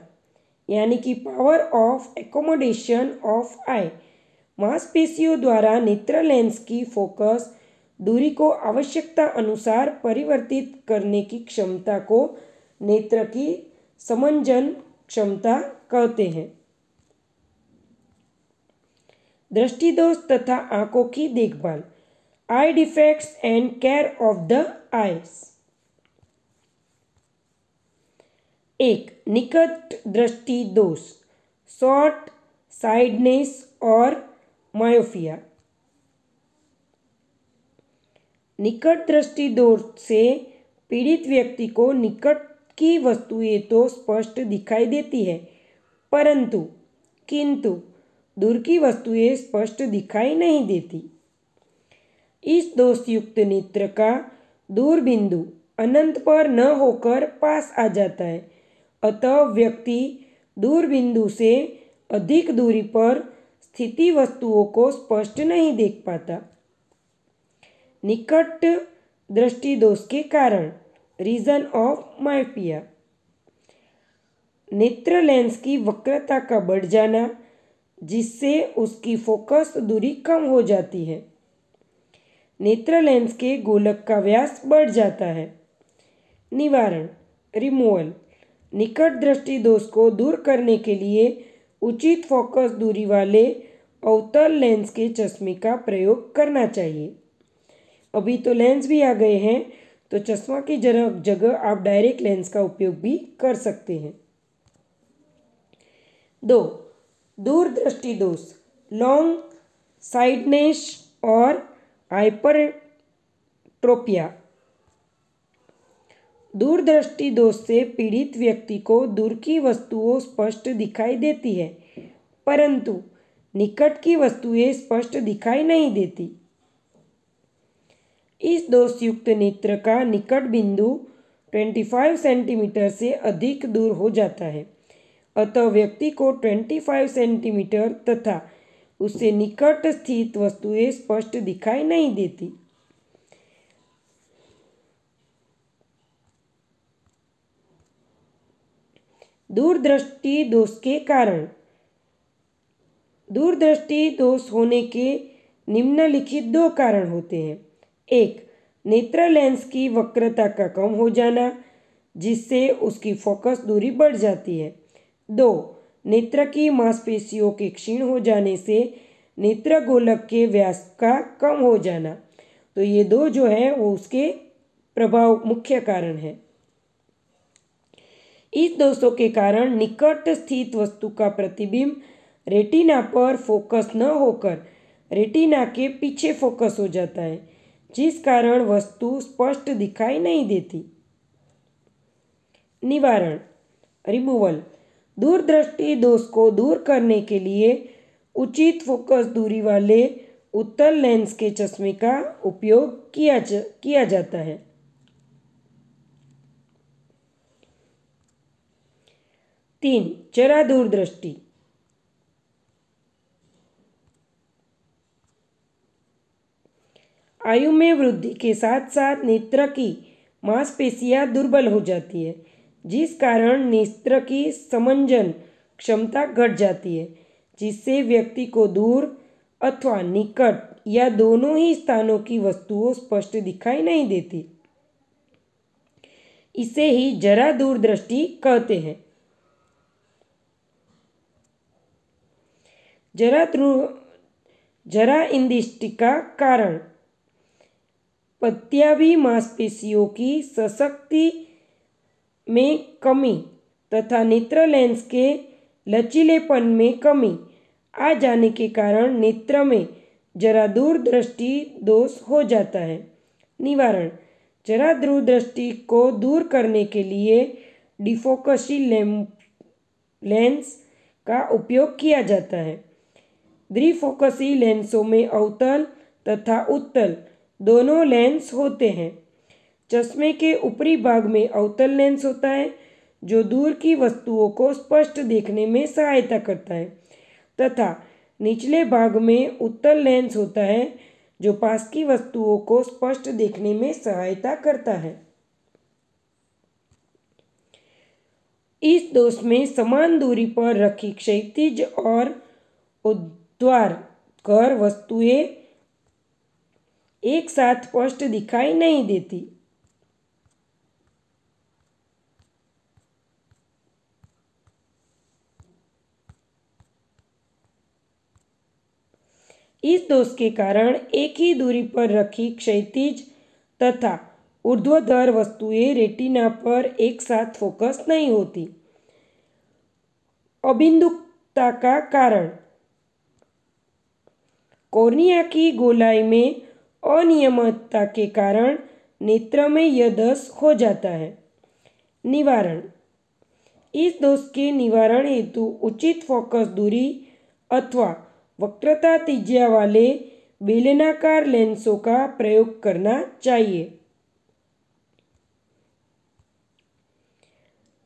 यानी कि power of accommodation of eye मांसपेशियों द्वारा नेत्र लेंस की फोकस दूरी को आवश्यकता अनुसार परिवर्तित करने की क्षमता को नेत्र की समंजन क्षमता कहते हैं दृष्टि दोष तथा आंखों की देखभाल eye defects and care of the eyes एक निकट दृष्टि दोष शॉर्ट साइडनेस और मायोफिया निकट दृष्टि दोष से पीड़ित व्यक्ति को निकट की वस्तुएं तो स्पष्ट दिखाई देती है परंतु किंतु दूर की वस्तुएं स्पष्ट दिखाई नहीं देती इस दोषयुक्त नेत्र का दूर बिंदु अनंत पर न होकर पास आ जाता है अतः व्यक्ति दूर बिंदु से अधिक दूरी पर स्थिति वस्तुओं को स्पष्ट नहीं देख पाता निकट दृष्टि दोष के कारण रीजन ऑफ माइपिया नेत्र लेंस की वक्रता का बढ़ जाना जिससे उसकी फोकस दूरी कम हो जाती है नेत्र लेंस के गोलक का व्यास बढ़ जाता है निवारण रिमूवल निकट दृष्टि दोष को दूर करने के लिए उचित फोकस दूरी वाले अवतल लेंस के चश्मे का प्रयोग करना चाहिए अभी तो लेंस भी आ गए हैं तो चश्मा की जगह जगह आप डायरेक्ट लेंस का उपयोग भी कर सकते हैं दो दूरदृष्टि दोष लॉन्ग साइडनेश और ट्रोपिया दूरदृष्टि दोष से पीड़ित व्यक्ति को दूर की वस्तुओं स्पष्ट दिखाई देती है परंतु निकट की वस्तुएं स्पष्ट दिखाई नहीं देती इस दोषयुक्त नेत्र का निकट बिंदु 25 सेंटीमीटर से अधिक दूर हो जाता है अतः व्यक्ति को 25 सेंटीमीटर तथा उससे निकट स्थित वस्तुएं स्पष्ट दिखाई नहीं देती दूरदृष्टि दोष के कारण दूरदृष्टि दोष होने के निम्नलिखित दो कारण होते हैं एक नेत्र लेंस की वक्रता का कम हो जाना जिससे उसकी फोकस दूरी बढ़ जाती है दो नेत्र की मांसपेशियों के क्षीण हो जाने से नेत्र गोलक के व्यास का कम हो जाना तो ये दो जो है वो उसके प्रभाव मुख्य कारण है इस दोषों के कारण निकट स्थित वस्तु का प्रतिबिंब रेटिना पर फोकस न होकर रेटिना के पीछे फोकस हो जाता है जिस कारण वस्तु स्पष्ट दिखाई नहीं देती निवारण रिमूवल दूरदृष्टि दोष को दूर करने के लिए उचित फोकस दूरी वाले उत्तल लेंस के चश्मे का उपयोग किया जा, किया जाता है तीन जरा दूरदृष्टि आयु में वृद्धि के साथ साथ नेत्र की मांसपेशियां दुर्बल हो जाती है जिस कारण नेत्र की समंजन क्षमता घट जाती है जिससे व्यक्ति को दूर अथवा निकट या दोनों ही स्थानों की वस्तुओं स्पष्ट दिखाई नहीं देती इसे ही जरा दूरदृष्टि कहते हैं જરા जरा इंदिष्टि का कारण पत्यावी मांसपेशियों की सशक्ति में कमी तथा नेत्र लेंस के लचीलेपन में कमी आ जाने के कारण नेत्र में जरा दूरदृष्टि दोष हो जाता है निवारण जरा दृष्टि को दूर करने के लिए डिफोकसी लेंस का उपयोग किया जाता है द्विफोकसी लेंसों में अवतल तथा उत्तल दोनों लेंस होते हैं चश्मे के ऊपरी भाग में अवतल लेंस होता है जो दूर की वस्तुओं को स्पष्ट देखने में सहायता करता है तथा निचले भाग में उत्तल लेंस होता है जो पास की वस्तुओं को स्पष्ट देखने में सहायता करता है इस दोष में समान दूरी पर रखी क्षैतिज और द्वार કર वस्तुएं एक साथ स्पष्ट दिखाई नहीं देती इस दोष के कारण एक ही दूरी पर रखी क्षैतिज तथा ऊर्ध्वधर वस्तुएं रेटिना पर एक साथ फोकस नहीं होती अबिंदुकता का कारण कोर्निया की गोलाई में अनियमितता के कारण नेत्र में यह दोष हो जाता है निवारण इस दोष के निवारण हेतु उचित फोकस दूरी अथवा वक्रता तिज्या वाले बेलनाकार लेंसों का प्रयोग करना चाहिए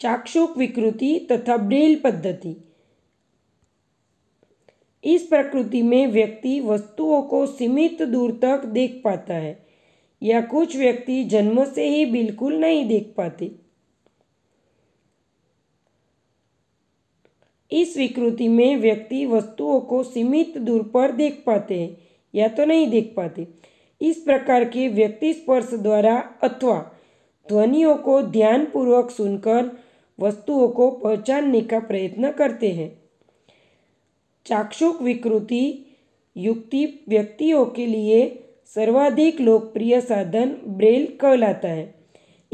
चाक्षुक विकृति तथा ब्रेल पद्धति इस प्रकृति में व्यक्ति वस्तुओं को सीमित दूर तक देख पाता है या कुछ व्यक्ति जन्म से ही बिल्कुल नहीं देख पाते इस विकृति में व्यक्ति वस्तुओं को सीमित दूर पर देख पाते हैं या तो नहीं देख पाते इस प्रकार के व्यक्ति स्पर्श द्वारा अथवा ध्वनियों को ध्यानपूर्वक सुनकर वस्तुओं को पहचानने का प्रयत्न करते हैं चाक्षुक विकृति युक्ति व्यक्तियों के लिए सर्वाधिक लोकप्रिय साधन ब्रेल कहलाता है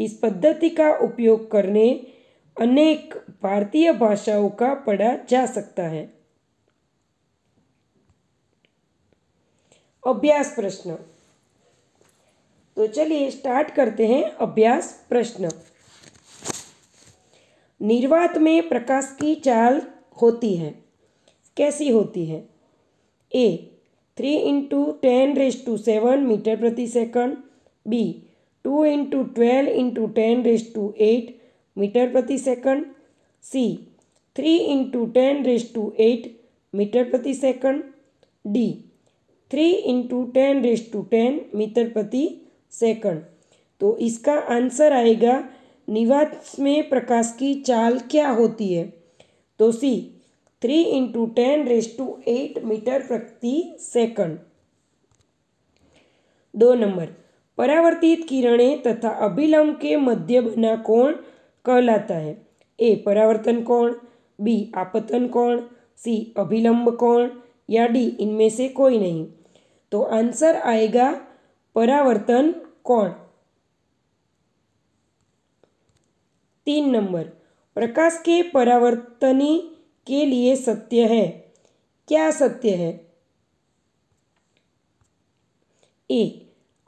इस पद्धति का उपयोग करने अनेक भारतीय भाषाओं का पढ़ा जा सकता है अभ्यास प्रश्न तो चलिए स्टार्ट करते हैं अभ्यास प्रश्न निर्वात में प्रकाश की चाल होती है कैसी होती है A three into ten raise to seven metre प्रति second B two into twelve into ten raise to eight metre प्रति second C three into ten raise to eight metre प्रति second D three into ten raise to ten metre प्रति second तो इसका answer आएगा निवास में प्रकाश की चाल क्या होती है तो C three into ten raise to eight metre प्रति सेकंड दो नंबर परावर्तित किरणें तथा अभिलंब के मध्य बना कोण कहलाता है ए परावर्तन कोण बी आपतन कोण सी अभिलंब कोण या डी इनमें से कोई नहीं तो आंसर आएगा परावर्तन कोण तीन नंबर प्रकाश के परावर्तनी के लिए सत्य है क्या सत्य है ए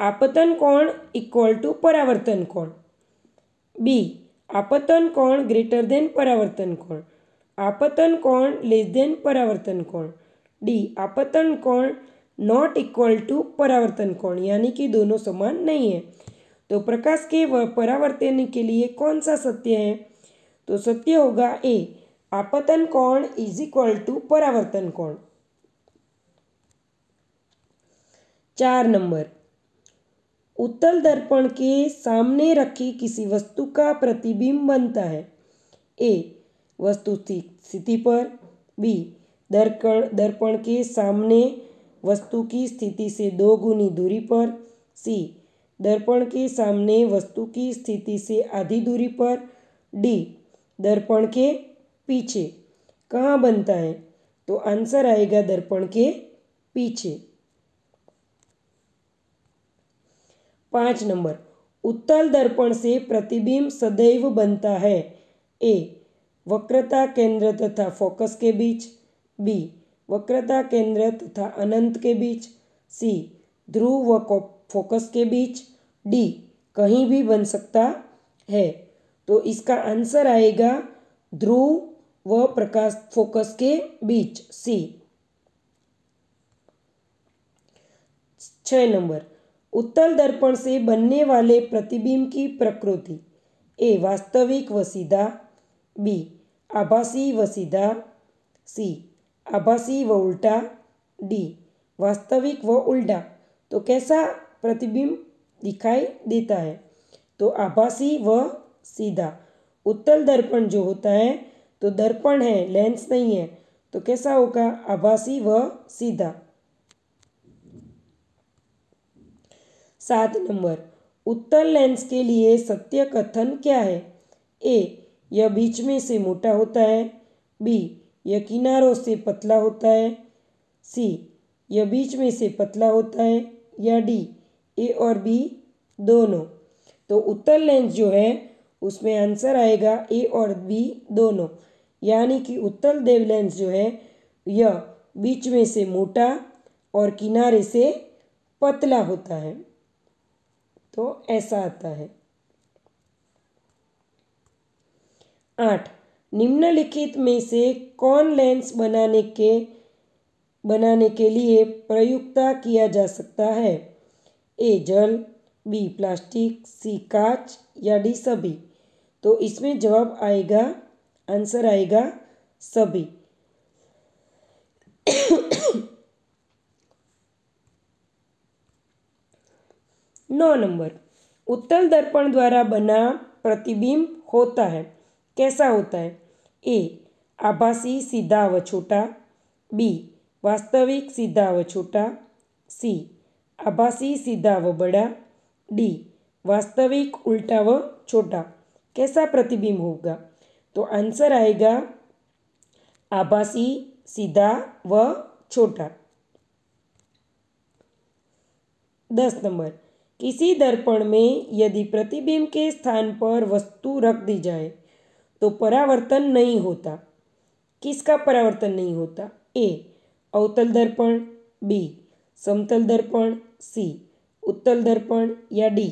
आपतन कोण इक्वल टू परावर्तन कोण बी आपतन कोण ग्रेटर देन परावर्तन कोण आपतन कोण लेस देन परावर्तन कोण डी आपतन कोण नॉट इक्वल टू परावर्तन कोण यानी कि दोनों समान नहीं है तो प्रकाश के परावर्तन के लिए कौन सा सत्य है तो सत्य होगा ए आपतन कोण इज इक्वल टू परावर्तन कोण चार नंबर उत्तल दर्पण के सामने रखी किसी वस्तु का प्रतिबिंब बनता है ए वस्तु स्थिति पर बी दर्पण दर्पण के सामने वस्तु की स्थिति से दो गुनी दूरी पर सी दर्पण के सामने वस्तु की स्थिति से आधी दूरी पर डी दर्पण के पीछे कहाँ बनता है तो आंसर आएगा दर्पण के पीछे पाँच नंबर उत्तल दर्पण से प्रतिबिंब सदैव बनता है ए वक्रता केंद्र तथा फोकस के बीच बी वक्रता केंद्र तथा अनंत के बीच सी ध्रुव व फोकस के बीच डी कहीं भी बन सकता है तो इसका आंसर आएगा ध्रुव व प्रकाश फोकस के बीच सी छ नंबर उत्तल दर्पण से बनने वाले प्रतिबिंब की प्रकृति ए वास्तविक व सीधा बी आभासी व सीधा सी आभासी व उल्टा डी वास्तविक व उल्टा तो कैसा प्रतिबिंब दिखाई देता है तो आभासी व सीधा उत्तल दर्पण जो होता है तो दर्पण है लेंस नहीं है तो कैसा होगा आभासी व सीधा सात नंबर उत्तर लेंस के लिए सत्य कथन क्या है ए यह बीच में से मोटा होता है बी यह किनारों से पतला होता है सी यह बीच में से पतला होता है या डी ए और बी दोनों तो उत्तर लेंस जो है उसमें आंसर आएगा ए और बी दोनों यानी कि उत्तल देवलेंस जो है यह बीच में से मोटा और किनारे से पतला होता है तो ऐसा आता है आठ निम्नलिखित में से कौन लेंस बनाने के बनाने के लिए प्रयुक्ता किया जा सकता है ए जल बी प्लास्टिक सी कांच या डी सभी तो इसमें जवाब आएगा आंसर आएगा सभी नौ नंबर उत्तल दर्पण द्वारा बना प्रतिबिंब होता है कैसा होता है ए आभासी सीधा व छोटा बी वास्तविक सीधा व छोटा सी आभासी सीधा व बड़ा डी वास्तविक उल्टा व छोटा कैसा प्रतिबिंब होगा तो आंसर आएगा आभासी सीधा व छोटा दस नंबर किसी दर्पण में यदि प्रतिबिंब के स्थान पर वस्तु रख दी जाए तो परावर्तन नहीं होता किसका परावर्तन नहीं होता ए अवतल दर्पण बी समतल दर्पण सी उत्तल दर्पण या डी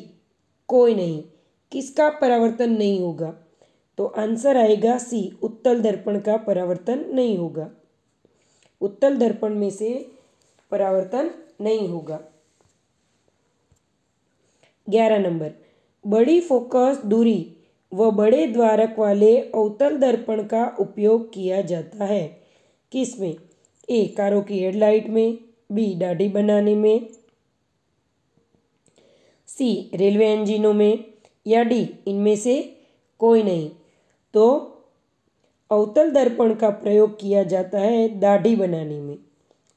कोई नहीं किसका परावर्तन नहीं होगा तो आंसर आएगा सी उत्तल दर्पण का परावर्तन नहीं होगा उत्तल दर्पण में से परावर्तन नहीं होगा ग्यारह नंबर बड़ी फोकस दूरी व बड़े द्वारक वाले अवतल दर्पण का उपयोग किया जाता है किस में ए कारों की हेडलाइट में बी दाढ़ी बनाने में सी रेलवे इंजिनों में या डी इनमें से कोई नहीं तो अवतल दर्पण का प्रयोग किया जाता है दाढ़ी बनाने में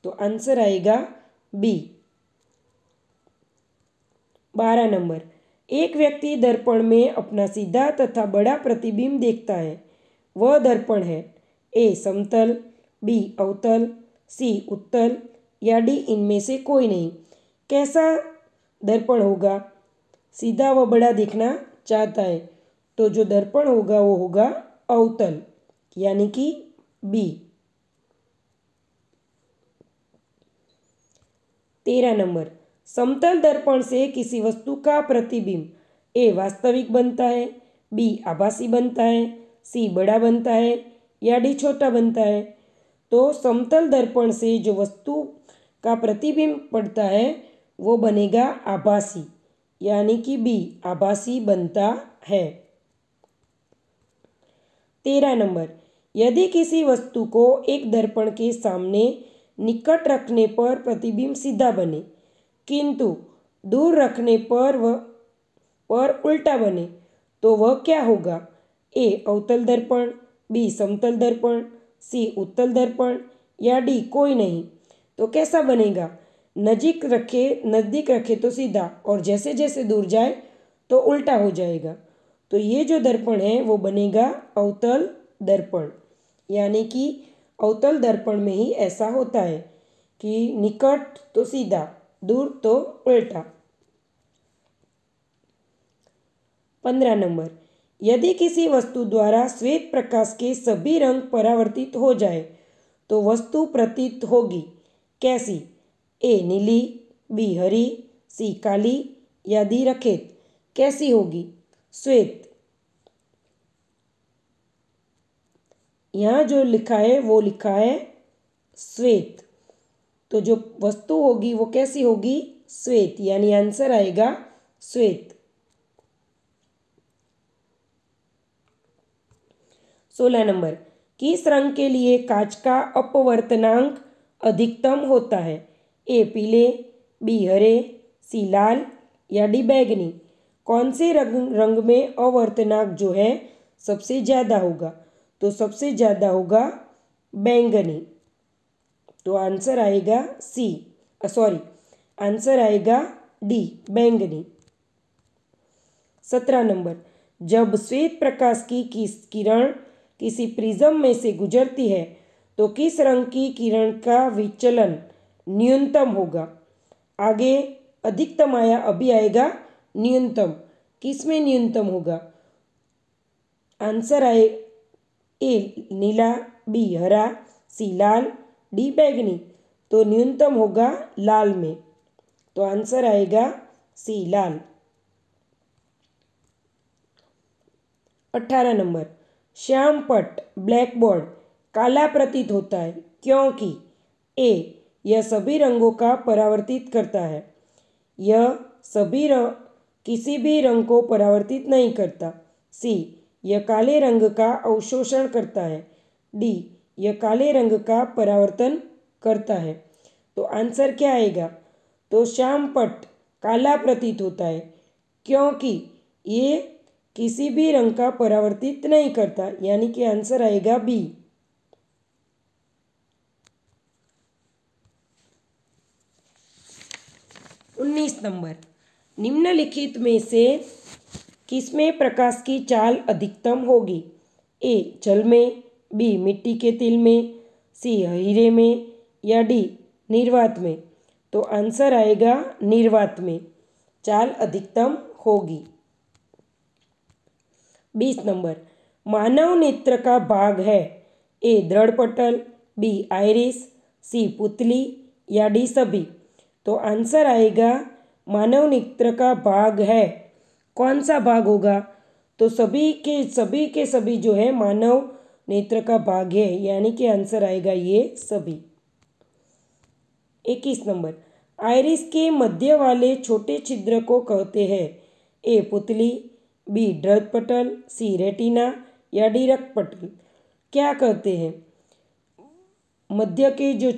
तो आंसर आएगा बी बारह नंबर एक व्यक्ति दर्पण में अपना सीधा तथा बड़ा प्रतिबिंब देखता है वह दर्पण है ए समतल बी अवतल सी उत्तल या डी इनमें से कोई नहीं कैसा दर्पण होगा सीधा व बड़ा देखना चाहता है तो जो दर्पण होगा वो होगा अवतल यानी कि बी तेरह नंबर समतल दर्पण से किसी वस्तु का प्रतिबिंब ए वास्तविक बनता है बी आभासी बनता है सी बड़ा बनता है या डी छोटा बनता है तो समतल दर्पण से जो वस्तु का प्रतिबिंब पड़ता है वो बनेगा आभासी यानी कि बी आभासी बनता है तेरह नंबर यदि किसी वस्तु को एक दर्पण के सामने निकट रखने पर प्रतिबिंब सीधा बने किंतु दूर रखने पर वह पर उल्टा बने तो वह क्या होगा ए अवतल दर्पण बी समतल दर्पण सी उत्तल दर्पण या डी कोई नहीं तो कैसा बनेगा नजीक रखे नज़दीक रखे तो सीधा और जैसे जैसे दूर जाए तो उल्टा हो जाएगा तो ये जो दर्पण है वो बनेगा अवतल दर्पण यानी कि अवतल दर्पण में ही ऐसा होता है कि निकट तो सीधा दूर तो उल्टा पंद्रह नंबर यदि किसी वस्तु द्वारा श्वेत प्रकाश के सभी रंग परावर्तित हो जाए तो वस्तु प्रतीत होगी कैसी ए नीली बी हरी सी काली या दी रखेत कैसी होगी श्वेत यहाँ जो लिखा है वो लिखा है श्वेत तो जो वस्तु होगी वो कैसी होगी श्वेत यानी आंसर आएगा श्वेत सोलह नंबर किस रंग के लिए कांच का अपवर्तनांक अधिकतम होता है ए पीले बी हरे सी लाल या डी बैगनी कौन से रंग रंग में अवर्तनाक जो है सबसे ज़्यादा होगा तो सबसे ज़्यादा होगा बैंगनी तो आंसर आएगा सी सॉरी आंसर आएगा डी बैंगनी सत्रह नंबर जब श्वेत प्रकाश की किस किरण किसी प्रिज्म में से गुजरती है तो किस रंग की किरण का विचलन न्यूनतम होगा आगे अधिकतम आया अभी आएगा न्यूनतम किस में न्यूनतम होगा आंसर आए ए नीला बी हरा सी लाल डी बैगनी तो न्यूनतम होगा लाल में तो आंसर आएगा सी लाल अठारह नंबर श्याम पट ब्लैक बोर्ड काला प्रतीत होता है क्योंकि ए यह सभी रंगों का परावर्तित करता है यह सभी रंग किसी भी रंग को परावर्तित नहीं करता सी यह काले रंग का अवशोषण करता है डी यह काले रंग का परावर्तन करता है तो आंसर क्या आएगा तो श्याम पट काला प्रतीत होता है क्योंकि ये किसी भी रंग का परावर्तित नहीं करता यानी कि आंसर आएगा बी उन्नीस नंबर निम्नलिखित में से किसमें प्रकाश की चाल अधिकतम होगी ए जल में बी मिट्टी के तिल में सी हीरे में या डी निर्वात में तो आंसर आएगा निर्वात में चाल अधिकतम होगी बीस नंबर मानव नेत्र का भाग है ए दृढ़ पटल बी आयरिस सी पुतली या डी सभी तो आंसर आएगा मानव नेत्र का भाग है कौन सा भाग होगा तो सभी के सभी के सभी जो है मानव नेत्र का भाग है यानी कि आंसर आएगा ये सभी इक्कीस नंबर आयरिस के मध्य वाले छोटे छिद्र को कहते हैं ए पुतली बी ड्रग पटल सी रेटिना या डिरक पटल क्या कहते हैं मध्य के जो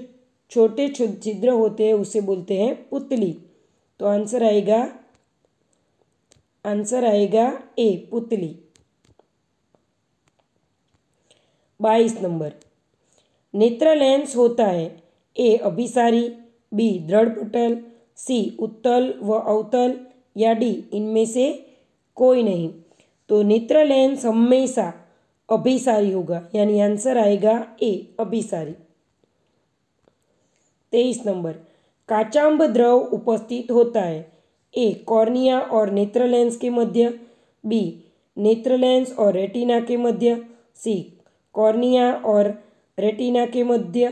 छोटे छिद्र होते हैं उसे बोलते हैं पुतली तो आंसर आएगा आंसर आएगा ए पुतली बाईस नंबर नेत्र लेंस होता है ए अभिसारी बी पटल सी उत्तल व अवतल या डी इनमें से कोई नहीं तो नेत्र लेंस हमेशा अभिसारी होगा यानी आंसर आएगा ए अभिसारी तेईस नंबर काचाम्ब द्रव उपस्थित होता है ए कॉर्निया और नेत्र लेंस के मध्य बी नेत्र लेंस और रेटिना के मध्य सी कॉर्निया और रेटिना के मध्य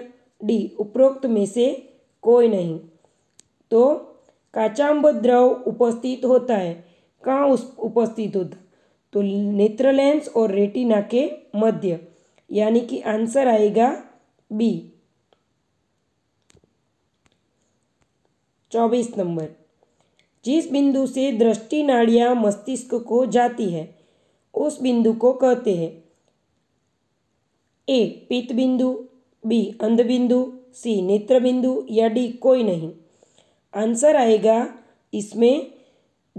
डी उपरोक्त में से कोई नहीं तो काचांब द्रव उपस्थित होता है कहाँ उस उपस्थित होता तो नेत्र लेंस और रेटिना के मध्य यानी कि आंसर आएगा बी चौबीस नंबर जिस बिंदु से दृष्टि नाड़िया मस्तिष्क को जाती है उस बिंदु को कहते हैं ए पित्त बिंदु बी अंध बिंदु सी नेत्र बिंदु या डी कोई नहीं आंसर आएगा इसमें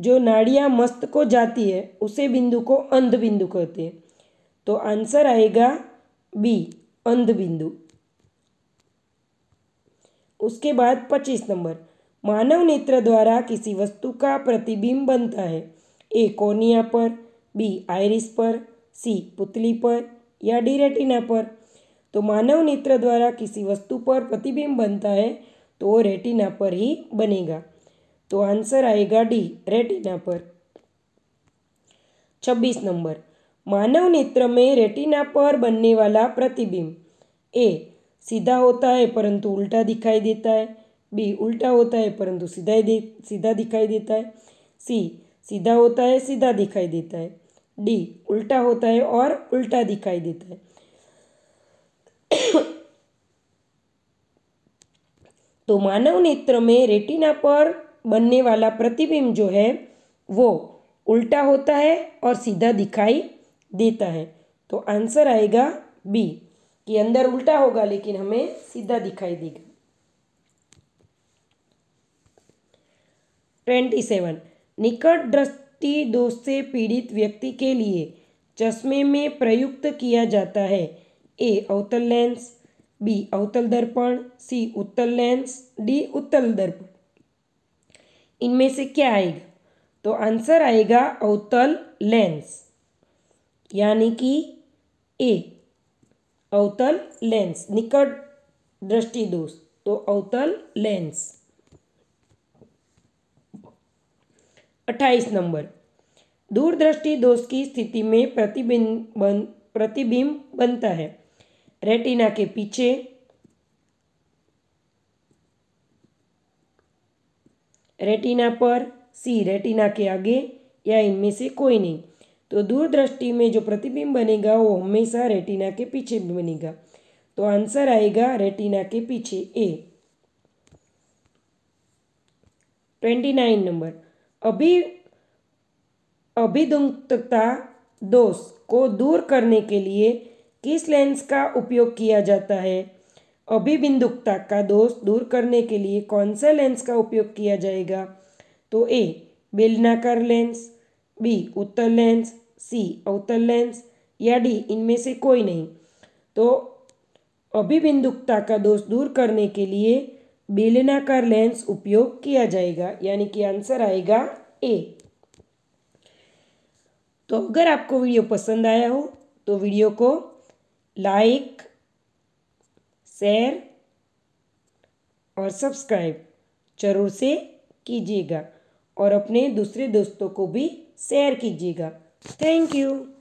जो नाड़िया मस्त को जाती है उसे बिंदु को अंध बिंदु कहते हैं तो आंसर आएगा बी अंध बिंदु उसके बाद पच्चीस नंबर मानव नेत्र द्वारा किसी वस्तु का प्रतिबिंब बनता है ए कोनिया पर बी आयरिस पर सी पुतली पर या डी रेटिना पर तो मानव नेत्र द्वारा किसी वस्तु पर प्रतिबिंब बनता है तो वो रेटिना पर ही बनेगा तो आंसर आएगा डी रेटिना पर छब्बीस नंबर मानव नेत्र में रेटिना पर बनने वाला प्रतिबिंब ए सीधा होता है परंतु उल्टा दिखाई देता है बी उल्टा होता है परंतु सीधा दे सीधा दिखाई देता है सी सीधा होता है सीधा दिखाई देता है डी उल्टा होता है और उल्टा दिखाई देता है [coughs] तो मानव नेत्र में रेटिना पर बनने वाला प्रतिबिंब जो है वो उल्टा होता है और सीधा दिखाई देता है तो आंसर आएगा बी कि अंदर उल्टा होगा लेकिन हमें सीधा दिखाई देगा ट्वेंटी सेवन निकट दृष्टि दोष से पीड़ित व्यक्ति के लिए चश्मे में प्रयुक्त किया जाता है ए अवतल लेंस बी अवतल दर्पण सी उत्तल लेंस डी उत्तल दर्पण इनमें से क्या आएगा तो आंसर आएगा अवतल लेंस यानी कि ए अवतल लेंस निकट दृष्टि दोष तो अवतल लेंस अट्ठाईस नंबर दूरदृष्टि दोष की स्थिति में प्रतिबिंब बन, प्रतिबिंब बनता है रेटिना के पीछे रेटिना पर सी रेटिना के आगे या इनमें से कोई नहीं तो दूरदृष्टि में जो प्रतिबिंब बनेगा वो हमेशा रेटिना के पीछे बनेगा तो आंसर आएगा रेटिना के पीछे ए ट्वेंटी नाइन नंबर अभि अभिदुक्तता दोष को दूर करने के लिए किस लेंस का उपयोग किया जाता है अभिबिंदुकता का दोष दूर करने के लिए कौन सा लेंस का उपयोग किया जाएगा तो ए बेलनाकार लेंस बी उत्तर लेंस सी अवतल लेंस या डी इनमें से कोई नहीं तो अभिबिंदुकता का दोष दूर करने के लिए बेलनाकार लेंस उपयोग किया जाएगा यानी कि आंसर आएगा ए तो अगर आपको वीडियो पसंद आया हो तो वीडियो को लाइक शेयर और सब्सक्राइब जरूर से कीजिएगा और अपने दूसरे दोस्तों को भी शेयर कीजिएगा थैंक यू